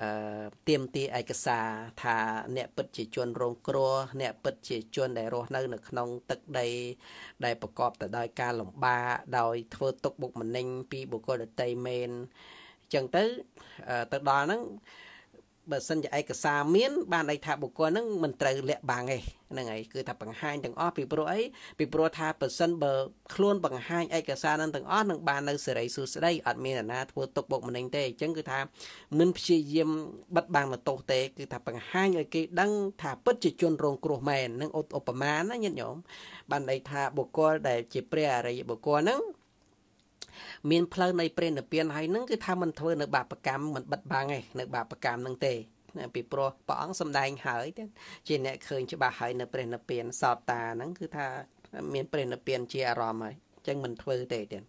អឺទៀមទីឯកសារថា អ្នកពិតជាជនរងគ្រោះអ្នកពិតជាជន ដែលរស់នៅនៅក្នុង ទឹកដី ដែលប្រកបទៅដោយការលំបាកដោយធ្វើទុកបុកម្នេញពីបុគ្គលដទៃមែនអញ្ចឹងទៅទៅដល់ហ្នឹងបើសិនជាឯកសារមានបានន័យថាបុគ្គលហ្នឹងមិនត្រូវលាក់បាំងទេហ្នឹងហើយគឺថាបង្ហាញទាំងអស់ពីព្រោះអីពីព្រោះថាបើសិនបើខ្លួនបង្ហាញឯកសារហ្នឹងទាំងអស់នឹងបាននៅសេរីសួស្តីអត់មានអ្នកណាធ្វើទុកបុកម្នេញទេអញ្ចឹងគឺថាមិនព្យាយាមបិទបាំងមកទោសទេគឺថាបង្ហាញឲ្យគេដឹងថាពិតជាជនរងគ្រោះមែននឹងឧបមាណាញាតិញោមបានន័យថាបុគ្គលដែលជាព្រះអរិយបុគ្គលហ្នឹងមានផ្លូវនៃព្រេនពៀនហើយនឹងគឺថាមិនធ្វើនៅ បាបកម្មមិនបិទបាំងទេនៅ បាបកម្មនឹងទេពីព្រោះព្រះអង្គសំដែងហើយជាអ្នកឃើញច្បាស់ហើយនៅព្រះនិព្វានសោតាហ្នឹងគឺថាមានព្រះនិព្វានជាអារម្មណ៍ហើយចឹងមិនធ្វើទេទៀត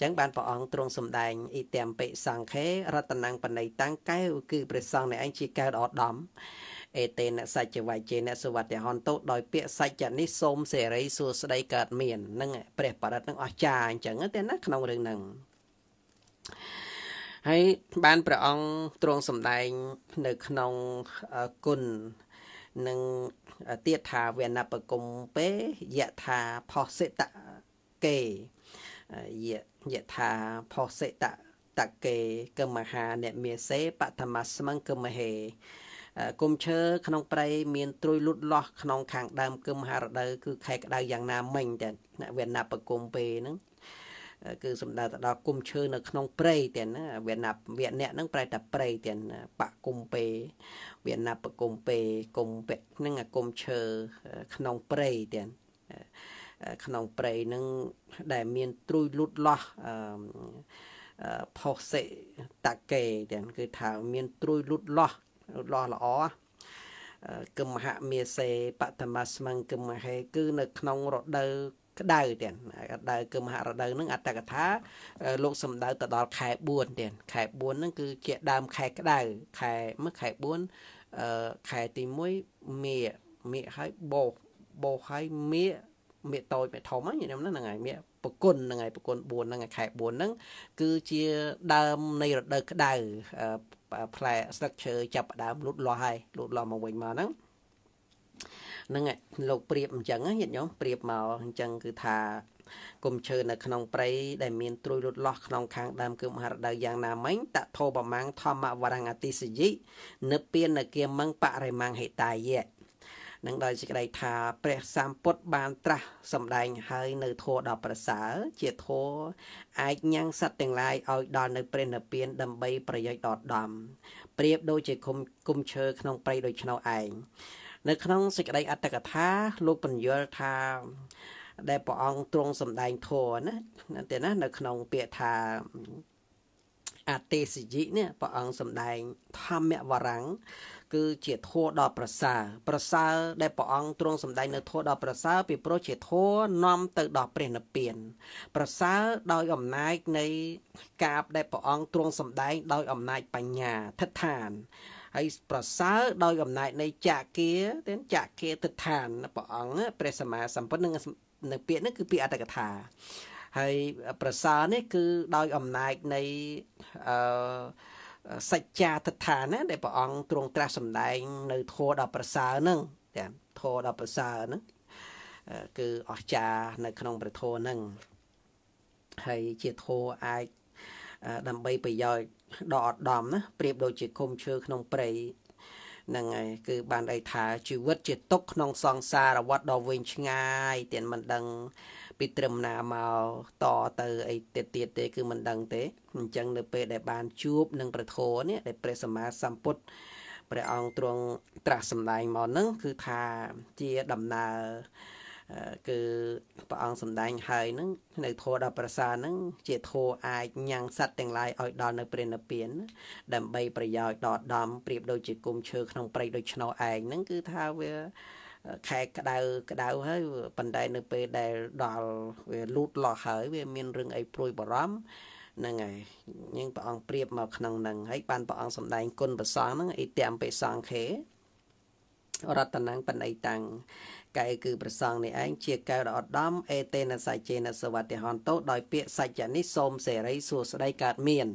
ចឹងបានព្រះអង្គទ្រង់សំដែងអ៊ីតេមបិសង្ខេរតនੰបណៃតាំងកែវគឺព្រះសង្ឃនៃឯងជាកែវដ៏ឧត្តមអេតេនសច្ចវៃជេនសវតិហន្តោដោយពាក្យសច្ចនេះសូមសេរីសួស្តីកើតមាននឹងព្រះបរិទ្ធនឹងអស្ចារ្យអញ្ចឹងទេណាក្នុងរឿងហ្នឹងហើយបានព្រះអង្គទ្រង់សម្ដែងនៅក្នុងគុណនឹងទៀតថាវេណបកុំពេយថាផសិតកេយយថាផសិតតកេកមហា អ្នកមេសេបឋមស្មង្គមហេគុំឈើក្នុងព្រៃមានត្រួយលូតលាស់ក្នុងខាងដើមគឹមហារដូវគឺខែក្តៅយ៉ាងណាមិញតែអ្នកវេណាបកុំពេហ្នឹងគឺសំដៅទៅដល់គុំឈើនៅក្នុងព្រៃទាំងណាវៀតណាមវៀតអ្នកហ្នឹងប្រែតែព្រៃទាំងបកគុំពេវៀតណាមបកគុំពេគុំពេហ្នឹងអាគុំឈើក្នុងព្រៃទាំងក្នុងព្រៃហ្នឹងដែលមាន ត្រួយលូតលាស់ផុសសេតាកេទាំងគឺថាមានត្រួយលូតលាស់លាស់ល្អគមហមេសេបតមស្មង្គគមហេគឺនៅក្នុងរដូវក្តៅទៀតរដូវគមហរដូវហ្នឹងអត្តកថាលោកសំដៅទៅដល់ ខែ4ទៀតខែ4ហ្នឹងគឺជាដើមខែក្តៅខែមើលខែ4ខែទី1មេមេហើយបោបោហើយមេមេតូចមេធំហ្នឹងហ្នឹងហើយមេប្រគុណហ្នឹងហើយប្រគុណ4ហ្នឹងខែ4ហ្នឹងគឺជាដើមនៃរដូវក្តៅផ្លែស្លឹកឈើចាប់ផ្ដើមលូតលាស់ហើយលូតលាស់មកវិញមកហ្នឹងហ្នឹងលោកប្រៀបអញ្ចឹងញាតិញោមប្រៀបមកអញ្ចឹងគឺថាគុំឈើនៅក្នុងព្រៃដែលមានត្រួយលូតលាស់ក្នុងខាងដើមគឺមហារដៅយ៉ាងណាមិញតថោបមាំងធម្មវរង្គអតិសយិនិព្វានគិមੰងបរិមាំងហេតាយៈនឹងដោយសេចក្តីថាព្រះសម្ពុទ្ធបានត្រាស់សម្ដែងហើយនៅធម៌ដ៏ប្រសើរជាធម៌អាចញ៉ាំងសត្វទាំងឡាយឲ្យដល់នៅ ព្រះនិព្វានដើម្បីប្រយោជន៍ដល់ដំប្រៀបដូចជាគុំគុំឈើក្នុងព្រៃដូច្នោះឯងនៅក្នុងសេចក្តីអត្តកថាលោកបញ្យល់ថា ដែលព្រះអង្គទ្រង់សម្ដែងធម៌ណាតែណា នៅក្នុងពាក្យថាអទេសយិនេះព្រះអង្គសម្ដែងធម្មវរង្គគឺជាធัวដ៏ប្រសើរប្រសើរដែលព្រះអង្គទ្រង់សម្ដែងនៅធัวដ៏ប្រសើរពីព្រោះជាធัวនាំទៅដល់ព្រះនិព្វាន ប្រសើរដោយអំណាចនៃ កាបដែលព្រះអង្គទ្រង់សម្ដែងដោយអំណាចបញ្ញាឋិដ្ឋានហើយប្រសើរដោយអំណាចនៃចាគាទាំងចាគាឋិដ្ឋានព្រះអង្គព្រះសម្មាសម្ពុទ្ធនឹងនៅពាក្យនេះគឺពាក្យអត្តកថាហើយប្រសើរនេះគឺដោយអំណាចនៃអឺសច្ចាទដ្ឋានណាដែលព្រះអង្គទ្រង់ត្រាស់សម្ដែង នៅធម៌ដ៏ប្រសើរហ្នឹងចាធម៌ដ៏ប្រសើរហ្នឹងគឺអស្ចារ្យនៅ ក្នុងព្រះធម៌ហ្នឹងហើយជាធម៌អាច ដើម្បីប្រយោជន៍ដល់ឧត្តមណាប្រៀបដូចជា គុំឈើក្នុងព្រៃហ្នឹងហើយគឺ បានន័យថាជីវិតជាទុកក្នុងសង្សារវត្តដ៏វែងឆ្ងាយទៀតមិនដឹងពីត្រឹមណាមកតទៅអីទៀតទៀតទេគឺមិនដឹងទេអញ្ចឹងនៅពេល ដែលបានជួបនឹងព្រះធម៌នេះដែលព្រះសម្មាសម្ពុទ្ធព្រះអង្គទ្រង់ត្រាស់សម្ដែងមកហ្នឹងគឺថាជាដំណើរគឺព្រះអង្គសម្ដែងហើយហ្នឹងនៅធម៌ដល់ប្រសាហ្នឹងជាធម៌អាចញ៉ាំងសัตว์ទាំងឡាយឲ្យដល់នៅព្រះនិព្វានដើម្បីប្រយោជន៍ដល់ដំប្រៀបដូចជាគុំឈើក្នុងព្រៃដូចឆ្នោឯងហ្នឹងគឺថាវាខែក្តៅក្តៅហើយប៉ុន្តែនៅពេលដែលដល់វាលូតលាស់ហើយវា មានរឿងអីព្រួយបារម្ភហ្នឹងហើយយើងព្រះអង្គប្រៀបមកក្នុងហ្នឹង ហើយបានព្រះអង្គសម្ដែងគុណប្រសងហ្នឹងអ៊ីទាំងបិសង្ខេរតនំបណៃតាំងកែគឺប្រសងនេះឯងជាកែដ៏ឧត្តមអេតេនសច្ចេនសវតិហន្តោដោយពាក្យសច្ចនេះសូមសេរីសួស្តីកើតមាន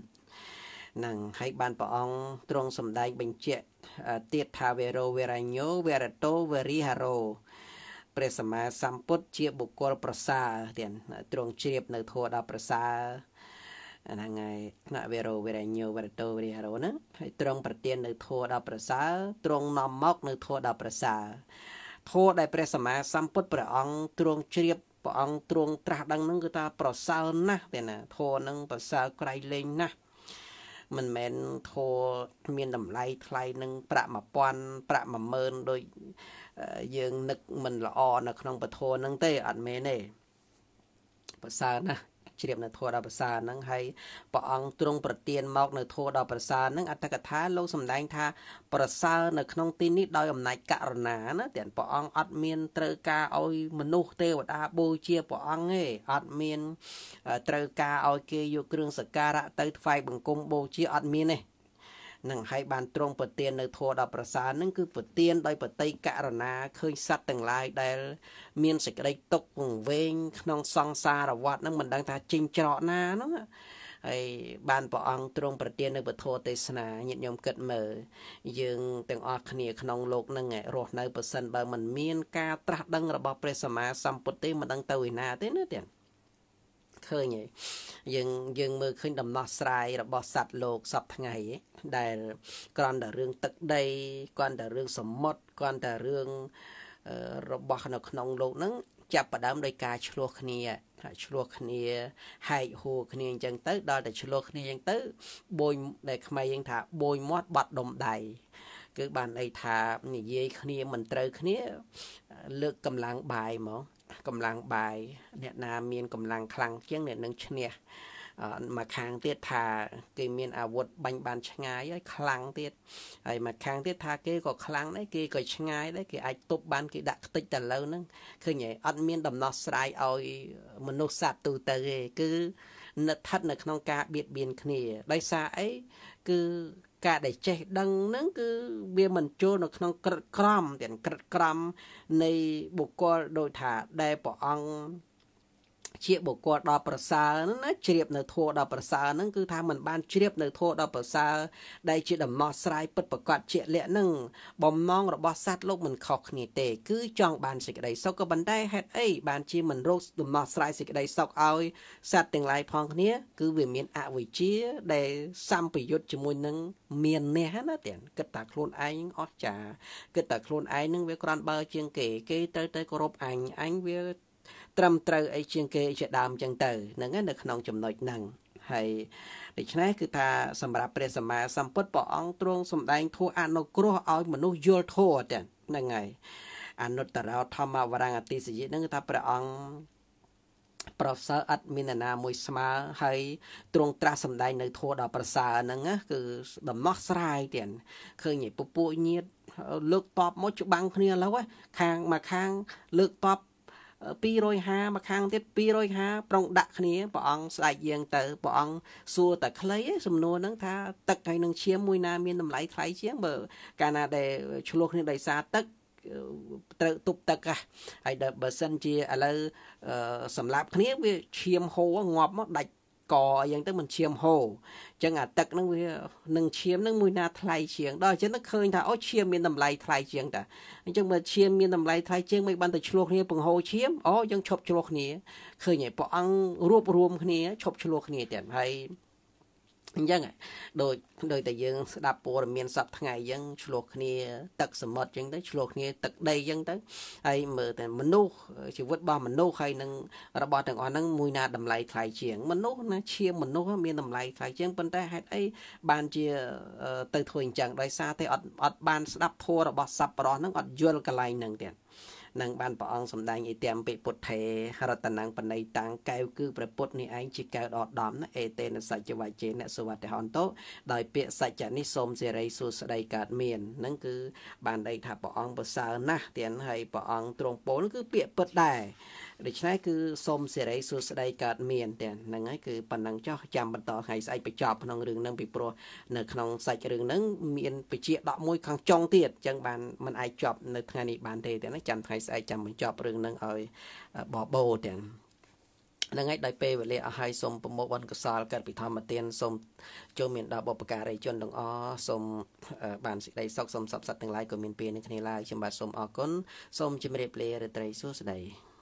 នឹងហើយបានព្រះអង្គទ្រង់សម្ដែងបញ្ជាក់ទៀតថាវេរោវេរញ្ញោវេរតោវេរិហារោព្រះសម្មាសម្ពុទ្ធជាបុគ្គលប្រសើរទៀតទ្រង់ជ្រាបនៅធម៌ដល់ប្រសើរហ្នឹងហើយណវេរោវេរញ្ញោវេរតោវេរិហារោណាហើយទ្រង់ប្រទាននៅធម៌ដល់ប្រសើរទ្រង់នាំមកនៅធម៌ដល់ប្រសើរធម៌ដែលព្រះសម្មាសម្ពុទ្ធព្រះអង្គទ្រង់ជ្រាបព្រះអង្គទ្រង់ត្រាស់ដឹងហ្នឹងគឺថាប្រសើរណាស់ទេណាធម៌ហ្នឹងប្រសើរក្រៃលែងណាស់មិនមែនធัวមានតម្លៃថ្លៃនឹងប្រាក់1000ប្រាក់10000ដូចយើង នឹក មិនល្អនៅក្នុងពធនឹងទេអត់មែនទេប្រសើរណាស់ជ្រាបនៅធម៌ដ៏ប្រសើរហ្នឹងហើយព្រះអង្គទ្រង់ប្រទានមកនៅធម៌ដ៏ប្រសើរហ្នឹងអត្តកថាលោកសម្ដែងថាប្រសើរនៅក្នុងទីនេះដោយអំណាចករណាណាទាំងព្រះអង្គអត់មានត្រូវការឲ្យមនុស្សទេវតាបូជាព្រះអង្គទេអត់មានត្រូវការឲ្យគេយកគ្រឿងសក្ការៈទៅថ្វាយបង្គំបូជាអត់មានទេនឹងហើយបានទ្រង់ប្រទាននៅធម៌ដល់ប្រសានឹងគឺប្រទានដោយបតីករណាឃើញសត្វទាំងឡាយដែល មានសេចក្តីទុកវង្វេង ក្នុងសង្សារវដ្តនឹងមិនដឹងថាចិញ្ច្រកណានោះហើយបានព្រះអង្គទ្រង់ប្រទាននៅពធទេសនាញាតិញោមគិតមើលយើងទាំងអស់គ្នាក្នុងលោកនឹងរស់នៅប្រសិនបើមិនមានការត្រាស់ដឹងរបស់ព្រះសម្មាសម្ពុទ្ធទេមិនដឹងទៅឯណាទេណាទៀតឃើញឯងយើងយើងមើលឃើញដំណោះស្រាយរបស់សត្វលោកសពថ្ងៃដែលគ្រាន់តែរឿងទឹកដីគ្រាន់តែរឿងសមុទ្រគ្រាន់តែរឿងរបស់នៅក្នុងលោកហ្នឹងចាប់ផ្ដើមដោយការឆ្លោះគ្នាឆ្លោះគ្នាហែកហួរគ្នាអញ្ចឹងទៅដល់តែឆ្លោះគ្នាអញ្ចឹងទៅបួយដែលខ្មែរយើងថាបួយមាត់បាត់ដុំដៃគឺបានអីថានិយាយគ្នាមិនត្រូវគ្នា លើកកម្លាំងបាយមកកម្លាំងបាយអ្នកណាមានកម្លាំងខ្លាំងជាងអ្នកនឹងឈ្នះមកខាងទៀតថាគេមានអាវុធបាញ់បាន ឆ្ងាយហើយខ្លាំងទៀតហើយមកខាងទៀតថាគេក៏ខ្លាំងដែរគេក៏ឆ្ងាយដែរគេអាចទប់បានគេដាក់ខ្ទេចតែលើហ្នឹងឃើញឯអត់មានដំណោះស្រាយឲ្យមនុស្សសត្វទូទៅទេគឺនិតថិតនៅក្នុងការបៀតបៀនគ្នាដោយសារអីគឺការដែលចេះដឹងហ្នឹងគឺវាមិនចូលនៅក្នុងក្រិតក្រមទាំងក្រិតក្រមនៃបុគ្គលដូចថាដែលព្រះអង្គជាបុគ្គលដ៏ប្រសើរហ្នឹងណាជ្រាបនៅធម៌ដ៏ប្រសើរហ្នឹងគឺថាมันបានជ្រាបនៅធម៌ដ៏ប្រសើរដែលជាដំណោះស្រាយពិតប្រកបជាលក្ខហ្នឹងបំណងរបស់សត្វលោកមិនខុសគ្នាទេគឺចង់បានសេចក្តីសុខក៏ប៉ុន្តែហេតុអីបានជាមិនរកដំណោះស្រាយសេចក្តីសុខឲ្យសត្វទាំងឡាយផងគ្នា គឺវាមានអវិជ្ជាដែលសម្ពយុទ្ធជាមួយនឹងមានអ្នកណាទៀតគិតតែខ្លួនឯងអស្ចារគិតតែខ្លួនឯងនឹងវាក្រាន់បើជាងគេគេត្រូវតែគោរពអញអញវាត្រឹមត្រូវអីជាងគេជាដើមចឹងទៅហ្នឹងណានៅក្នុងចំណុចហ្នឹងហើយដូច្នេះគឺថាសម្រាប់ព្រះសម្មាសម្ពុទ្ធព្រះអង្គទ្រង់សម្ដែងធัวអនុគ្រោះឲ្យមនុស្សយល់ធัวទាំងហ្នឹងហើយអនុត្តរោធម្មវរង្គអតិសយិហ្នឹងថាព្រះអង្គប្រសើរអត់មានណាមួយស្មើហើយទ្រង់ត្រាស់សម្ដែងនៅធัวដល់ប្រសើរហ្នឹងណាគឺដំណោះស្រាយទៀតឃើញឯពពួកញាតលើកតបមកច្បាំងគ្នាឥឡូវខាងមកខាងលើកតប250មកខាងទៀត250ប្រុងដាក់គ្នាព្រះអង្គស្ដេចយាងទៅព្រះអង្គសួរតែគ្លីសំណួរហ្នឹងថាទឹកហើយនឹងឈាមមួយណាមានតម្លៃថ្លៃជាងបើកាលណាដែលឆ្លោះគ្នាដោយសារទឹកត្រូវទប់ទឹកហ่ะហើយបើសិនជាឥឡូវសម្លាប់គ្នាវាឈាមហូរងាប់មកដាច់កអីយ៉ាងទៅมันឈាមហូរអញ្ចឹងអាទឹកហ្នឹងវានឹងឈាមហ្នឹងមួយណាថ្លៃជាងដល់អញ្ចឹងទៅឃើញថាអូឈាមមានតម្លៃថ្លៃជាងតាអញ្ចឹងបើឈាមមានតម្លៃថ្លៃជាងមិនបានទៅឆ្លោះគ្នាពង្ហូរឈាមអូយើងឈប់ឆ្លោះគ្នាឃើញឯព្រះអង្គរួបរวมគ្នាឈប់ឆ្លោះគ្នាទៀតហើយអញ្ចឹងដូចដូចតែយើងស្ដាប់ព័ត៌មានសប្ថ្ងៃអញ្ចឹងឆ្លោះគ្នា ទឹកសមុទ្រអញ្ចឹងទៅឆ្លោះគ្នាទឹកដីអញ្ចឹងទៅហើយមើលតែមនុស្សជីវិតរបស់មនុស្សហើយនឹងរបស់ទាំងអស់ហ្នឹងមួយណាតម្លៃថ្លៃជាង មនុស្សណាឈាមមនុស្សមានតម្លៃថ្លៃជាងប៉ុន្តែហេតុអីបានជាទៅធ្វើអញ្ចឹងដោយសារតែអត់អត់បានស្ដាប់ធម៌របស់សប្បុរសហ្នឹងអត់យល់កន្លែងហ្នឹងទៀតនឹងបានព្រះអង្គសម្ដែងអិទាំងពិពុទ្ធេរតនังបណៃតាំងកែវគឺព្រះពុទ្ធនេះឯងជាកែវដ៏ដំណាអេតេនសច្ចវជេអ្នក សវតិហន្តោដោយពាក្យសច្ចនេះសូមសេរីសួស្ដីកើតមាននឹងគឺ បានន័យថាព្រះអង្គប្រសើរណាស់ទៀតហើយព្រះអង្គទ្រង់ពោលគឺពាក្យពិតដែរដូច្នេះគឺសូមសេរីសួស្តីកើតមានទាំងហ្នឹងហើយគឺប៉ុណ្ណឹងចោះចាំបន្តថ្ងៃស្អែកបញ្ចប់ក្នុងរឿងហ្នឹងពីព្រោះនៅក្នុងសាច់រឿងហ្នឹងមានបជា11ខាងចុងទៀតអញ្ចឹងបានមិនអាចចប់នៅថ្ងៃនេះបានទេទាំងចាំថ្ងៃស្អែកចាំបញ្ចប់រឿងហ្នឹងឲ្យបបោទាំងនឹងឲ្យដល់ពេលវេលាអស់ហើយសូមប្រមោបុណ្យកុសលកើតពីធម្មទានសូមចូលមានដល់បុព្វការីជនទាំងអស់សូមបានសេចក្តីសុខសូមសពសត្វទាំងឡាយក៏មានពេលនឹងគ្នាឡើយខ្ញុំបាទសូមអរគុណសូមជម្រាបលារាត្រីសួស្តី